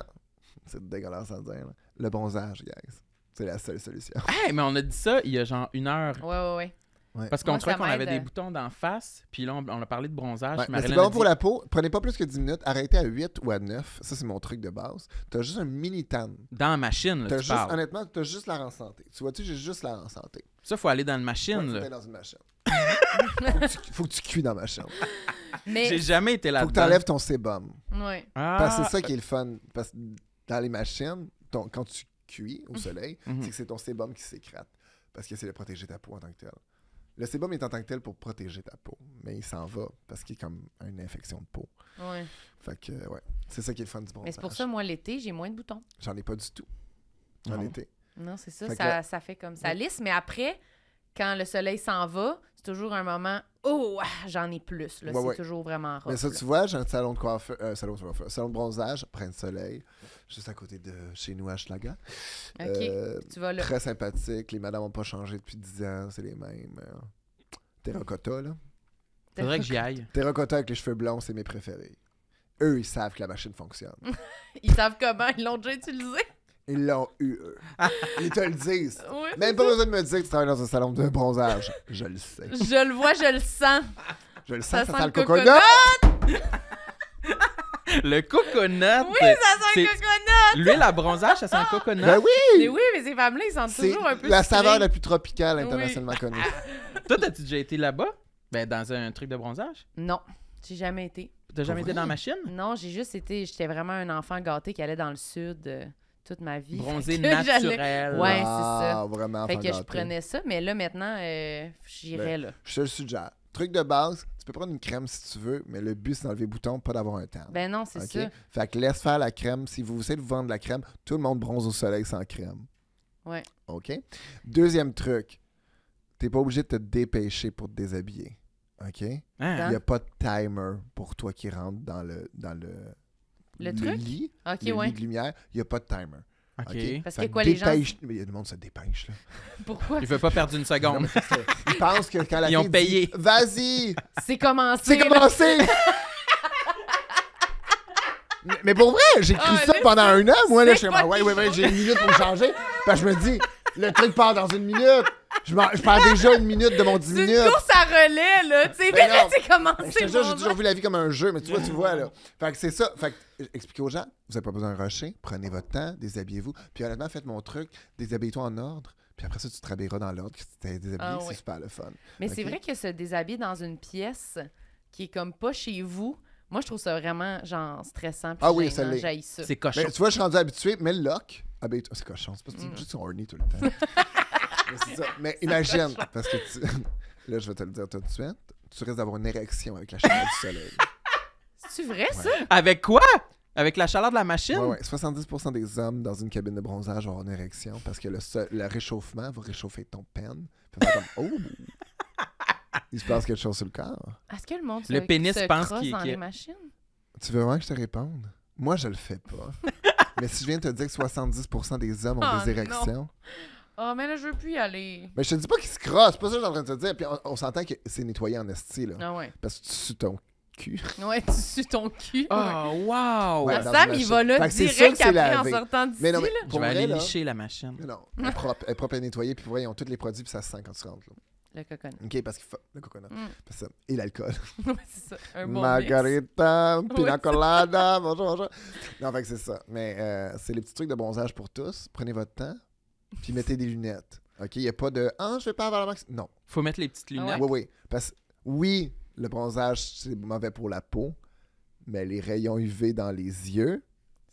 c'est dégueulasse à dire. Là. Le âge, guys. C'est la seule solution. Hey, mais on a dit ça il y a genre une heure. Ouais, ouais, ouais. Parce qu'on trouvait qu'on avait des boutons d'en face, puis là, on, a parlé de bronzage. C'est bon pour la peau. Prenez pas plus que 10 minutes. Arrêtez à 8 ou à 9. Ça, c'est mon truc de base. T'as juste un mini tan. Dans la machine, là, tu parles. Honnêtement, t'as juste la en santé. Tu vois-tu, j'ai juste la en santé. Ça, faut aller dans une machine. là. faut, que tu, cuis dans ma chambre. <laughs> Mais... J'ai jamais été là-dedans. Faut que t'enlèves ton sébum. Ouais. Ah, Parce que c'est ça qui est le fun. Parce que dans les machines, quand tu cuis au mmh. soleil, mmh. c'est que c'est ton sébum qui s'écrate. Parce que c'est de protéger ta peau en tant que telle. Le sébum est en tant que tel pour protéger ta peau, mais il s'en va parce qu'il est comme une infection de peau. Ouais. Fait que, euh, ouais, c'est ça qui est le fun du bronzage. Mais c'est pour ça, moi, l'été, j'ai moins de boutons. J'en ai pas du tout en ah été. Non, c'est ça. ça, ça fait comme ça lisse, mais après, quand le soleil s'en va, c'est toujours un moment oh ah, j'en ai plus c'est toujours vraiment rough, mais ça tu vois j'ai un salon de coiffeur euh, salon, de salon de bronzage Prince Soleil juste à côté de chez nous à Schlaga euh, très sympathique les madames n'ont pas changé depuis 10 ans c'est les mêmes euh. terracotta là faudrait que j'y aille terracotta avec les cheveux blonds c'est mes préférés eux ils savent que la machine fonctionne <laughs> ils savent comment ils l'ont déjà utilisé ils l'ont eu, eux. <laughs> Ils te le disent. Même pas besoin de me dire que tu travailles dans un salon de bronzage. Je le sais. Je le vois, je le sens. Je le sens, ça, sent, le coconut! Le coconut. Oui, ça sent le coconut. Lui, la bronzage, ça sent le coconut. Ben oui. Mais oui, mais ces femmes-là, ils sentent toujours un peu. La saveur la plus tropicale internationalement connue. <laughs> Toi, t'as-tu déjà été là-bas? Ben, dans un truc de bronzage? Non, j'ai jamais été. T'as jamais été dans la machine? Non, j'ai juste été. J'étais vraiment un enfant gâté qui allait dans le sud. Euh, toute ma vie. Bronzé naturel. Ouais, c'est ah, ça. Vraiment fait que je prenais ça, mais là, maintenant, euh, j'irais ben, là. Je te le suggère. Truc de base, tu peux prendre une crème si tu veux, mais le but, c'est d'enlever le bouton, pas d'avoir un temps. Ben non, c'est ça. Fait que laisse faire la crème. Si vous essayez de vous vendre la crème, tout le monde bronze au soleil sans crème. Ouais. OK? Deuxième truc, t'es pas obligé de te dépêcher pour te déshabiller. OK? Hein? Il n'y a pas de timer pour toi qui rentre dans le, dans le, le, truc? lit, ouais. lit de lumière, il n'y a pas de timer. OK. Parce que quoi, les gens... Mais il y a du monde, ça dépêche, là. <laughs> Pourquoi? Il veut pas perdre une seconde. Il pense que quand la Ils ont payé. Vas-y! C'est commencé! C'est commencé! Mais pour vrai, j'ai cru ah, ça pendant un an. Moi, là, je suis ah ouais, ouais, ouais, j'ai une minute pour changer. que je me dis, le truc part dans une minute. Je, je perds déjà une minute de mon 10 <laughs> minutes. C'est une course à relais, là. Tu sais, ben là, <laughs> c'est commencé. j'ai toujours vu la vie comme un jeu, mais tu vois, tu vois, là. <laughs> Fait que c'est ça. Fait que, expliquez aux gens, vous n'avez pas besoin de rusher. Prenez votre temps, déshabillez-vous. Puis honnêtement, faites mon truc, déshabillez-toi en ordre. Puis après ça, tu te réveilleras dans l'ordre. T'es déshabillé, ah c'est pas super le fun. Mais c'est vrai que se déshabiller dans une pièce qui est comme pas chez vous, moi, je trouve ça vraiment, genre, stressant. Ah oui, ça l'est. C'est cochon. tu vois, je suis rendu habitué, mais le lock, ah ben, c'est cochon. C'est parce que mm. tu juste horny tout le temps. Mais imagine, parce que tu... <laughs> là, je vais te le dire tout de suite, tu risques d'avoir une érection avec la chaleur du soleil. C'est vrai, ça? Avec quoi? Avec la chaleur de la machine? 70% des hommes dans une cabine de bronzage vont avoir une érection parce que le, réchauffement va réchauffer ton peine oh! Il se passe quelque chose sur le corps. Est-ce que le monde se, pénis se dans les machines? Tu veux vraiment que je te réponde? Moi, je le fais pas. <laughs> Mais si je viens te dire que 70% des hommes ont oh des érections... Oh, mais là, je veux plus y aller. Mais je te dis pas qu'il se crosse, c'est pas ça que je suis en train de te dire. Puis on, s'entend que c'est nettoyé en esti, là. Ah ouais. Parce que tu sues ton cul. <laughs> Ouais, tu sues ton cul. Oh, wow! Ah, Sam, il va là direct après en sortant d'ici. Mais non, Je vais aller licher la machine. non, elle est propre, elle propre à nettoyer, puis voyons, ils ont tous les produits, puis ça se sent quand tu rentres. là. Le coconut. OK, parce qu'il faut le coconut. Mm. Parce que- et l'alcool. <laughs> Ouais, c'est ça. Un bon Margarita, pina colada, bonjour, bonjour. Non, fait que c'est ça. Mais euh, c'est les petits trucs de bronzage pour tous. Prenez votre temps puis mettez des lunettes. OK? Il n'y a pas de Ah, je vais pas avoir la max. Non. Faut mettre les petites ah lunettes. Oui, oui. Parce oui, le bronzage, c'est mauvais pour la peau, mais les rayons UV dans les yeux,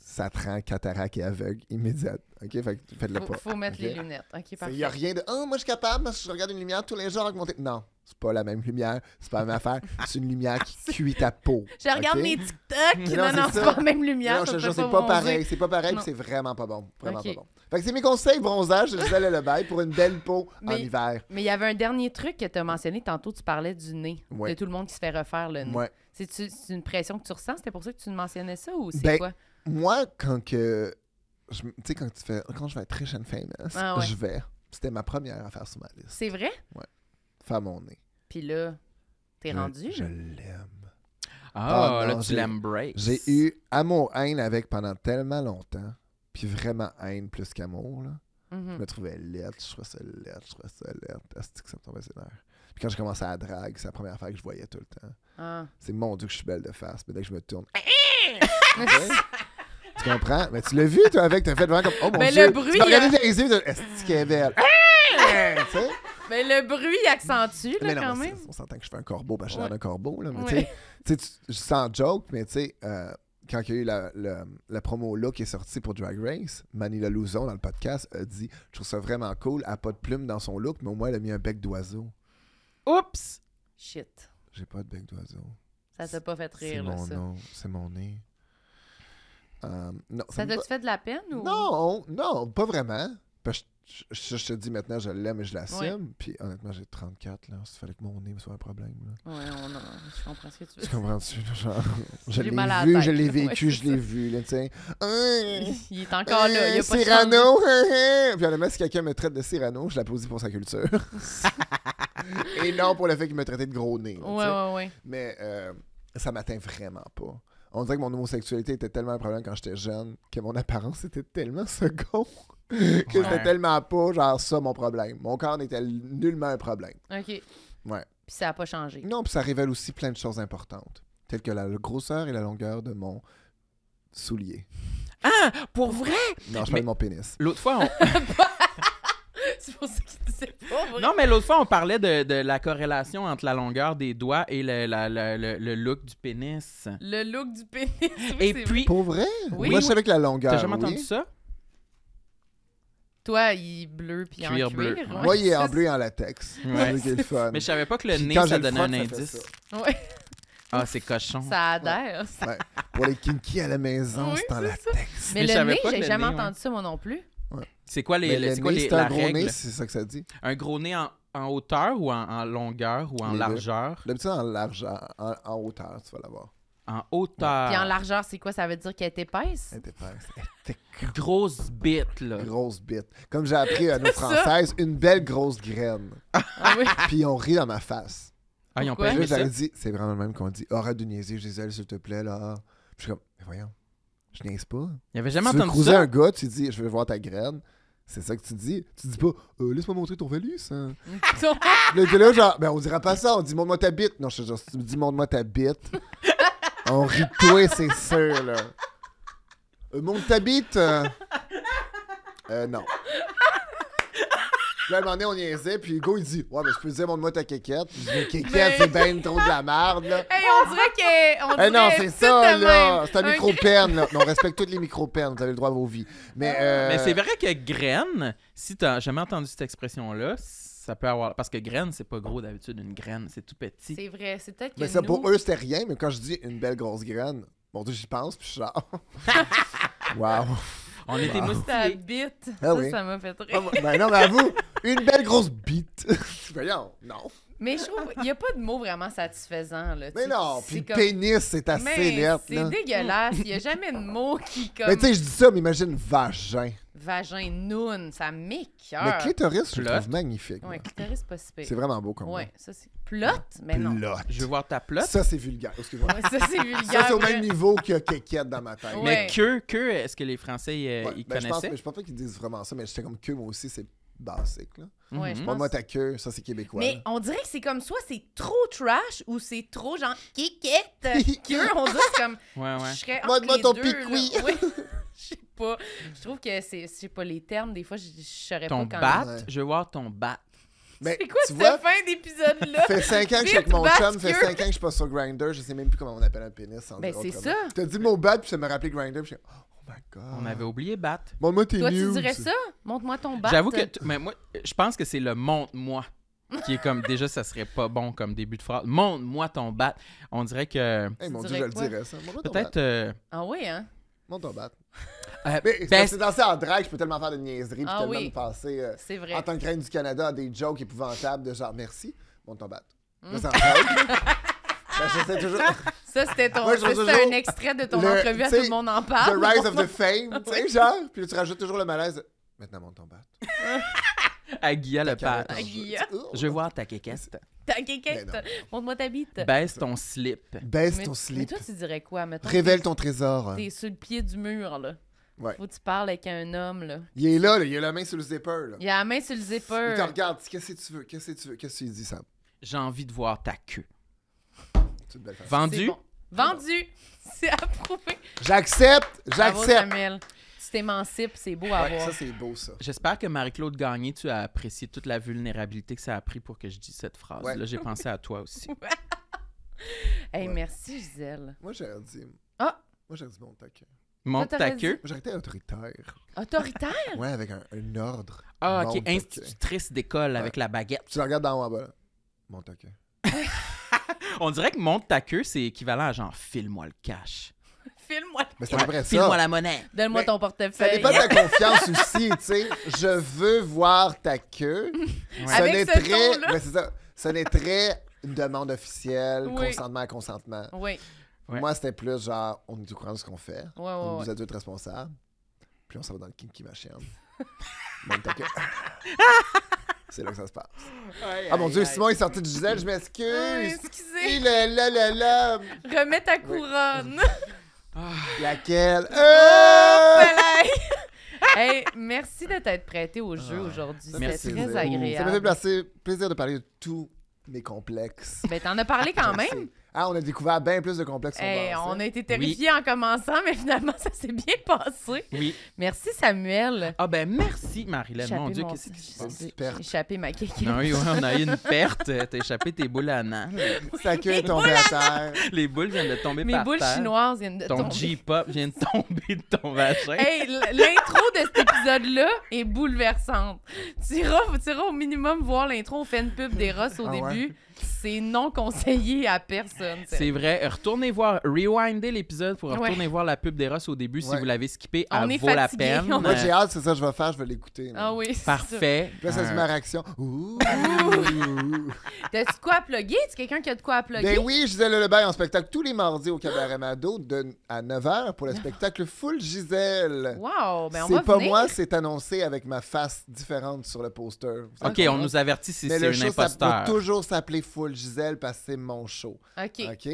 ça te rend cataracte et aveugle immédiate. OK? faites-le pas. Faut mettre les lunettes. OK, Il n'y a rien de. Ah, moi, je suis capable parce que je regarde une lumière tous les jours augmenter. Non. C'est pas la même lumière, c'est pas la même affaire. C'est une lumière qui <laughs> cuit ta peau. <laughs> Je regarde mes TikTok. Non, non, c'est pas la même lumière. Non, c'est pas, pas pareil. C'est pas pareil, c'est vraiment pas bon. Vraiment pas bon. Fait que c'est mes conseils bronzage je disais le bail pour une belle peau en hiver. Mais il y avait un dernier truc que tu as mentionné tantôt. Tu parlais du nez, de tout le monde qui se fait refaire le nez. C'est une pression que tu ressens. C'était pour ça que tu mentionnais ça ou c'est ben, quoi? moi, quand que. Tu sais, quand tu fais. Quand je vais être très and famous, ah je vais. C'était ma première affaire sur ma liste. C'est vrai? Ouais. Faire mon nez. Puis là, t'es rendu? Je l'aime. Ah, oh, là, tu l'embraces. J'ai eu amour-haine avec pendant tellement longtemps. Puis vraiment haine plus qu'amour, là. Mm-hmm. Je me trouvais lettre, je trouvais ça lettre, je trouvais ça lettre. est que ça me tombait ses nerfs? Puis quand j'ai commencé à drague, c'est la première affaire que je voyais tout le temps. Ah. C'est mon Dieu que je suis belle de face, mais dès que je me tourne. <laughs> Tu comprends? Mais tu l'as vu, toi, avec, t'as fait vraiment comme Oh mon mais Le bruit, tu regardé euh, Est-ce belle? Ah! Hein? Mais le bruit accentue, là, mais quand mais même. On s'entend que je fais un corbeau, ben, je suis un corbeau, là. Mais tu sais, sans joke, mais tu sais, euh, quand il y a eu la, la, promo-là qui est sortie pour Drag Race, Manila Luzon, dans le podcast, a dit Je trouve ça vraiment cool, elle a pas de plume dans son look, mais au moins, elle a mis un bec d'oiseau. Oups! Shit. J'ai pas de bec d'oiseau. Ça t'a pas fait rire, là, ça. C'est mon c'est mon nez. Euh, ça te fait de la peine? Ou... Non, non, pas vraiment. Parce que je, te dis maintenant, je l'aime et je l'assume. Puis honnêtement, j'ai 34, là. Il fallait que mon nez soit un problème. Ouais, on je comprends ce que tu veux. Tu comprends-tu? <laughs> je l'ai vu, je l'ai vécu, je l'ai vu. <laughs> Hein? il est encore là, il y a euh, pas Cyrano! Hein, hein? puis honnêtement, si quelqu'un me traite de Cyrano, je l'applaudis pour sa culture. <laughs> et non pour le fait qu'il me traitait de gros nez. ouais, ouais, ouais. Mais ça euh, ça m'atteint vraiment pas on dirait que mon homosexualité était tellement un problème quand j'étais jeune que mon apparence était tellement <laughs> second que c'était tellement pas genre ça mon problème. Mon corps n'était nullement un problème. OK. Ouais. Puis ça a pas changé. Non, puis ça révèle aussi plein de choses importantes, telles que la grosseur et la longueur de mon soulier. Ah, pour vrai? Non, je parle de mon pénis. L'autre fois, on... <laughs> C'est pour ça qu'il non, mais l'autre fois, on parlait de, de, la corrélation entre la longueur des doigts et le, le, look du pénis. Le look du pénis. <laughs> et puis. Vrai. Pour vrai? Moi, je savais que la longueur. T'as jamais entendu ça? Toi, il est bleu puis en cuir. Bleu. Ouais. Moi, il est en bleu et en latex. Ouais. C'est fun. Mais je savais pas que le nez, ça donnait un indice. Oui. Ah, c'est cochon. Ça adhère. Pour les kinky à la maison, c'est en latex. Mais, le nez, j'ai jamais entendu ça, moi non plus. C'est quoi les, c'est quoi la un règle? gros nez, c'est ça que ça dit. Un gros nez en, en hauteur ou en, longueur ou en largeur? D'habitude en largeur, en, hauteur, tu vas l'avoir. En hauteur. Puis en largeur, c'est quoi? Ça veut dire qu'elle est épaisse? Elle est épaisse. Elle <laughs> grosse bite, là. Grosse bite. Comme j'ai appris à nos <laughs> Françaises, une belle grosse graine. Ah oui? <laughs> Puis ont ri dans ma face. Ah, ils ont pas dit, c'est vraiment le même qu'on dit. Arrête de niaiser, Gisèle, s'il te plaît, là. Puis je suis comme, voyons. Je niaise pas. Il avait jamais tu ça. Tu un gars, tu dis, je vais voir ta graine. C'est ça que tu dis. Tu dis pas, euh, laisse-moi montrer ton velus. le gars genre, ben on dira pas ça, on dit, montre-moi ta bite. Non, je tu me dis, montre-moi ta bite, <laughs> on rit toi, c'est sûr, là. Euh, montre ta bite. Euh, euh non. Puis là, à un moment donné, on niaisait, puis Hugo, il dit Ouais, mais je peux dire, montre-moi ta quéquette. je c'est ben trop de la merde, là. on dirait que. On eh dirait non, c'est ça, là. C'est ta micro perne là. on respecte toutes les micro pernes vous avez le droit à vos vies. Mais, ah. euh, mais c'est vrai que graine, si t'as jamais entendu cette expression-là, ça peut avoir. Parce que graine, c'est pas gros d'habitude, une graine, c'est tout petit. C'est vrai, c'est peut-être que. Mais ça, pour eux, c'était rien, mais quand je dis une belle grosse graine, mon Dieu, j'y pense, puis je <laughs> Waouh! On était moustaches. Ta bite. Ah ça, m'a fait rire. Ah, ben non, mais avoue, une belle grosse bite. <laughs> Voyons, non. Mais je trouve, il n'y a pas de mot vraiment satisfaisant. Là. Mais non, puis comme... pénis, c'est assez net. C'est dégueulasse. Il n'y a jamais de mot qui. Comme... Mais tu sais, je dis ça, mais imagine vagin. Vagin noun, ça m'écœure. Le clitoris, je le trouve magnifique. Oui, clitoris, pas si C'est vraiment beau comme Oui, ça c'est. Plot, mais non. Plot. Je veux voir ta plot. Ça c'est vulgaire, Ouais, ça c'est vulgaire. Ça c'est au même niveau que quéquette, dans ma tête. Mais que, que, est-ce que les Français euh, ouais, ils ben, connaissaient? Je pense, mais je pense pas qu'ils disent vraiment ça, mais j'étais comme que moi aussi, c'est basique. Là. Ouais, mm moi ta queue, ça c'est québécois. Mais on dirait que c'est comme soit c'est trop trash ou c'est trop genre kékette. <laughs> queue, on dirait comme. Ouais, ouais. moi, ton deux, Oui. <laughs> Je trouve que c'est, je pas, les termes, des fois, je, serais ton pas quand bat, je veux voir ton bat. Mais c'est quoi tu cette fin d'épisode-là? fait 5 ans que je suis avec mon chum, fait 5 ans que je suis pas sur Grindr, je sais même plus comment on appelle un pénis. Sans ben, c'est ça. Tu as dit mon bat, puis ça m'a rappelé Grindr, puis je Oh my God. On avait oublié bat. moi, t'es Toi, tu dirais ça? Montre-moi ton bat. J'avoue que. mais moi, je pense que c'est le monte moi qui est comme. déjà, ça serait pas bon comme début de phrase. Montre-moi ton bat. On dirait que. Eh mon Dieu, je le dirais, ça. Peut-être. Euh, ah oui, hein? Montre ton bat. Euh, ben, c'est danser en drague, je peux tellement faire de niaiseries, ah, tellement me passer euh, en tant que reine du Canada à des jokes épouvantables de genre merci, monte ton Mm. Ça, <laughs> ben, toujours... ça c'était ton... un extrait de ton entrevue à tout le monde en parle. The Rise of the Fame, tu sais, <laughs> genre. Puis tu rajoutes toujours le malaise. Maintenant, monte ton à Aguilla le Aguilla. Oh. Je voir ta quéquette. T'inquiète. Ben Montre-moi ta bite. Baisse ton slip. Baisse ton ton Mais toi, tu dirais quoi? Mettons, Révèle ton trésor. T'es sur le pied du mur, là. Ouais. Faut que tu parles avec un homme, là. Il est là, là, il a la main sur le zipper. Là. Il a la main sur le Il te zipper. regarde. Qu'est-ce que tu veux? Qu'est-ce que tu veux? Qu'est-ce que tu dis, Sam? J'ai envie de voir ta queue. C'est une belle Vendu? Vendu! <laughs> C'est approuvé. J'accepte, j'accepte. C'est t'émancipes, c'est beau à voir. Ça, c'est beau, ça. J'espère que Marie-Claude Gagné, tu as apprécié toute la vulnérabilité que ça a pris pour que je dise cette phrase. Là, j'ai pensé à toi <laughs> aussi. hey, merci, Gisèle. Moi, j'aurais dit. Ah! Moi, j'aurais dit mon taquet. Monte ta J'aurais été autoritaire. Autoritaire? ouais, avec un, ordre. Ah, ok. Institutrice d'école avec la baguette. Tu regardes dans haut en bas. Monte <laughs> On dirait que monte ta queue, c'est équivalent à genre file-moi le cash. File-moi Mais c'est File-moi la monnaie. <laughs> Donne-moi ton portefeuille. Ça pas de ta <laughs> confiance aussi, tu sais. Je veux voir ta queue. <laughs> Avec ce ton Mais c'est ça. Ce n'est très une demande officielle, consentement à consentement. Oui. Moi, c'était plus genre, on est au courant de ce qu'on fait. on nous ouais. adultes responsables. Puis on s'en va dans le kinky machine. Même ta queue. » C'est là que ça se passe. Ah mon Dieu, Simon est sorti de Gisèle, je m'excuse. Il est là, là, là. Remets ta couronne. Ah. Laquelle? Oh, euh! <laughs> hey, merci de t'être prêté au jeu ah, aujourd'hui. C'était très agréable. Ça m'a fait plaisir de parler de tous mes complexes. Mais ben, t'en as parlé quand <laughs> même. Ah, on a découvert bien plus de complexes. on a été terrifiés en commençant, <laughs> mais finalement, ça s'est bien passé. Oui. Merci, Samuel. Ah, ben merci, Marilène. Mon Dieu, qu'est-ce qui se passe? J'ai échappé ma kéké. Non, oui, on a eu une perte. T'as échappé tes boules à Nan. Sa queue est tombée à terre. Les boules viennent de tomber par terre. Mes boules chinoises viennent de tomber. Ton J-pop vient de tomber de ton vagin. Hey, l'intro de cet épisode-là est bouleversante. Tu iras, tu iras, au minimum voir l'intro. au fait pub des Ross au ah, début. Ouais c'est non conseillé à personne. C'est vrai. Retournez voir, rewindez l'épisode pour retourner voir la pub d'Eros au début si vous l'avez skippé. en elle vaut la peine. Moi, j'ai hâte, c'est ça que je vais faire, je vais l'écouter. Ah oui. Parfait. là, ça, c'est euh. ma réaction. Ouh! <laughs> T'as-tu quoi à plugger? quelqu'un qui a de quoi à plugger? Ben oui, Gisèle Lebaille en spectacle tous les mardis au Cabaret Mado de, à 9h pour le ah. spectacle Full Gisèle. Wow! Ben on C'est pas moi, c'est annoncé avec ma face différente sur le poster. OK, on nous avertit si c'est un imposteur. Ça peut toujours s'appeler full Gisèle parce que c'est mon show. OK. OK?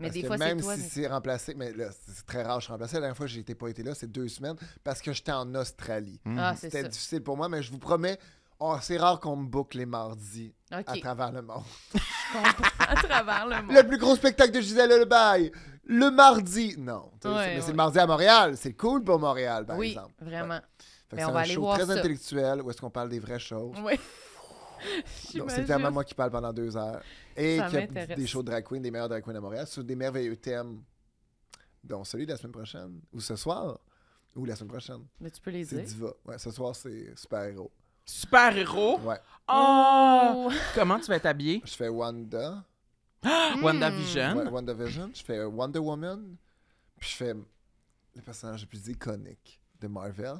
Mais parce des que fois, même si c'est remplacé, mais là, c'est très rare, je remplace. La dernière fois je j'étais pas été là, c'est deux semaines parce que j'étais en Australie. Ah, c'était difficile pour moi, mais je vous promets, oh, c'est rare qu'on me boucle les mardis à travers le monde. <laughs> à travers le monde. Le plus gros spectacle de Gisèle Bail, le mardi. Non, mais c'est le mardi à Montréal. C'est cool pour Montréal, par exemple. Oui, vraiment. Mais ben, on va aller voir très intellectuel ou est-ce qu'on parle des vraies choses. Oui. Donc, <laughs> c'est vraiment moi qui parle pendant deux heures. Et qui a des shows de drag queen, des meilleurs drag Queen à Montréal, sur des merveilleux thèmes, dont celui de la semaine prochaine, ou ce soir, ou la semaine prochaine. Mais tu peux les dire. C'est Diva. Ouais, ce soir, c'est super-héros. Super-héros? Ouais. Oh! oh! Comment tu vas t'habiller? Je fais Wanda. <gasps> Hmm. Vision. Ouais, Vision. Je fais Wonder Woman. Puis je fais le personnage le plus iconique de Marvel.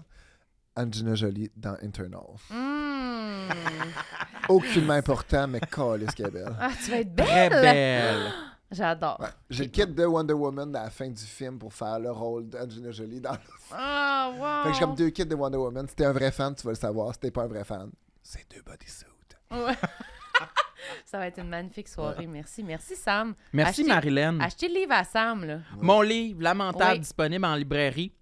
Angina Jolie dans Internal. Mmh. <laughs> Aucunement important, mais calé ce qu'elle est belle. Ah, tu vas être belle! Très belle! <gasps> J'adore. J'ai le kit de Wonder Woman à la fin du film pour faire le rôle d'Angina Jolie dans le film. Oh, wow. Fait que j'ai comme deux kits de Wonder Woman. Si t'es un vrai fan, tu vas le savoir. Si t'es pas un vrai fan, c'est deux bodysuits. Ouais. <laughs> Ça va être une magnifique soirée. Merci. Merci, Sam. Merci, Marilyn. Achetez le livre à Sam. Là. Mon livre, Lamentable, disponible en librairie.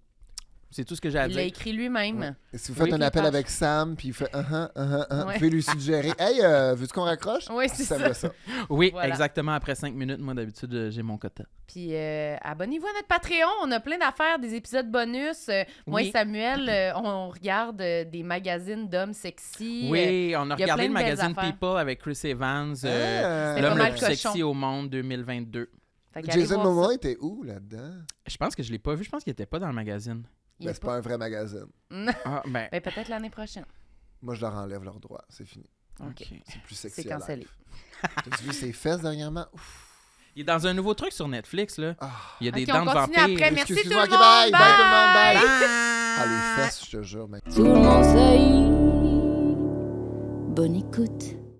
C'est tout ce que j'ai à dire. Il a écrit lui-même. Si vous faites un appel avec Sam, puis il fait uh vous pouvez lui suggérer <laughs> Hey, euh, veux-tu qu'on raccroche <laughs> Oui, ça. oui, exactement. Après cinq minutes, moi, d'habitude, euh, j'ai mon quota. Puis euh, abonnez-vous à notre Patreon. On a plein d'affaires, des épisodes bonus. Moi et Samuel, on, regarde des magazines d'hommes sexy. Oui, on a, regardé le magazine People avec Chris Evans, ah! l'homme le plus sexy au monde 2022. Jason Momoa était où là-dedans Je pense que je l'ai pas vu. Je pense qu'il était pas dans le magazine. Mais ben, c'est pas... un vrai magazine. <laughs> ah, ben. ben... peut-être l'année prochaine. Moi, je leur enlève leurs droits. C'est fini. C'est plus sexy. C'est cancellé. T'as vu ses fesses dernièrement? Il est dans un nouveau truc sur Netflix, là. Ah. Il y a des dents de vampire. Après. Merci tout le monde. Bye. Bye. tout le monde. les fesses, je te jure, Tout le monde sait. Bonne écoute.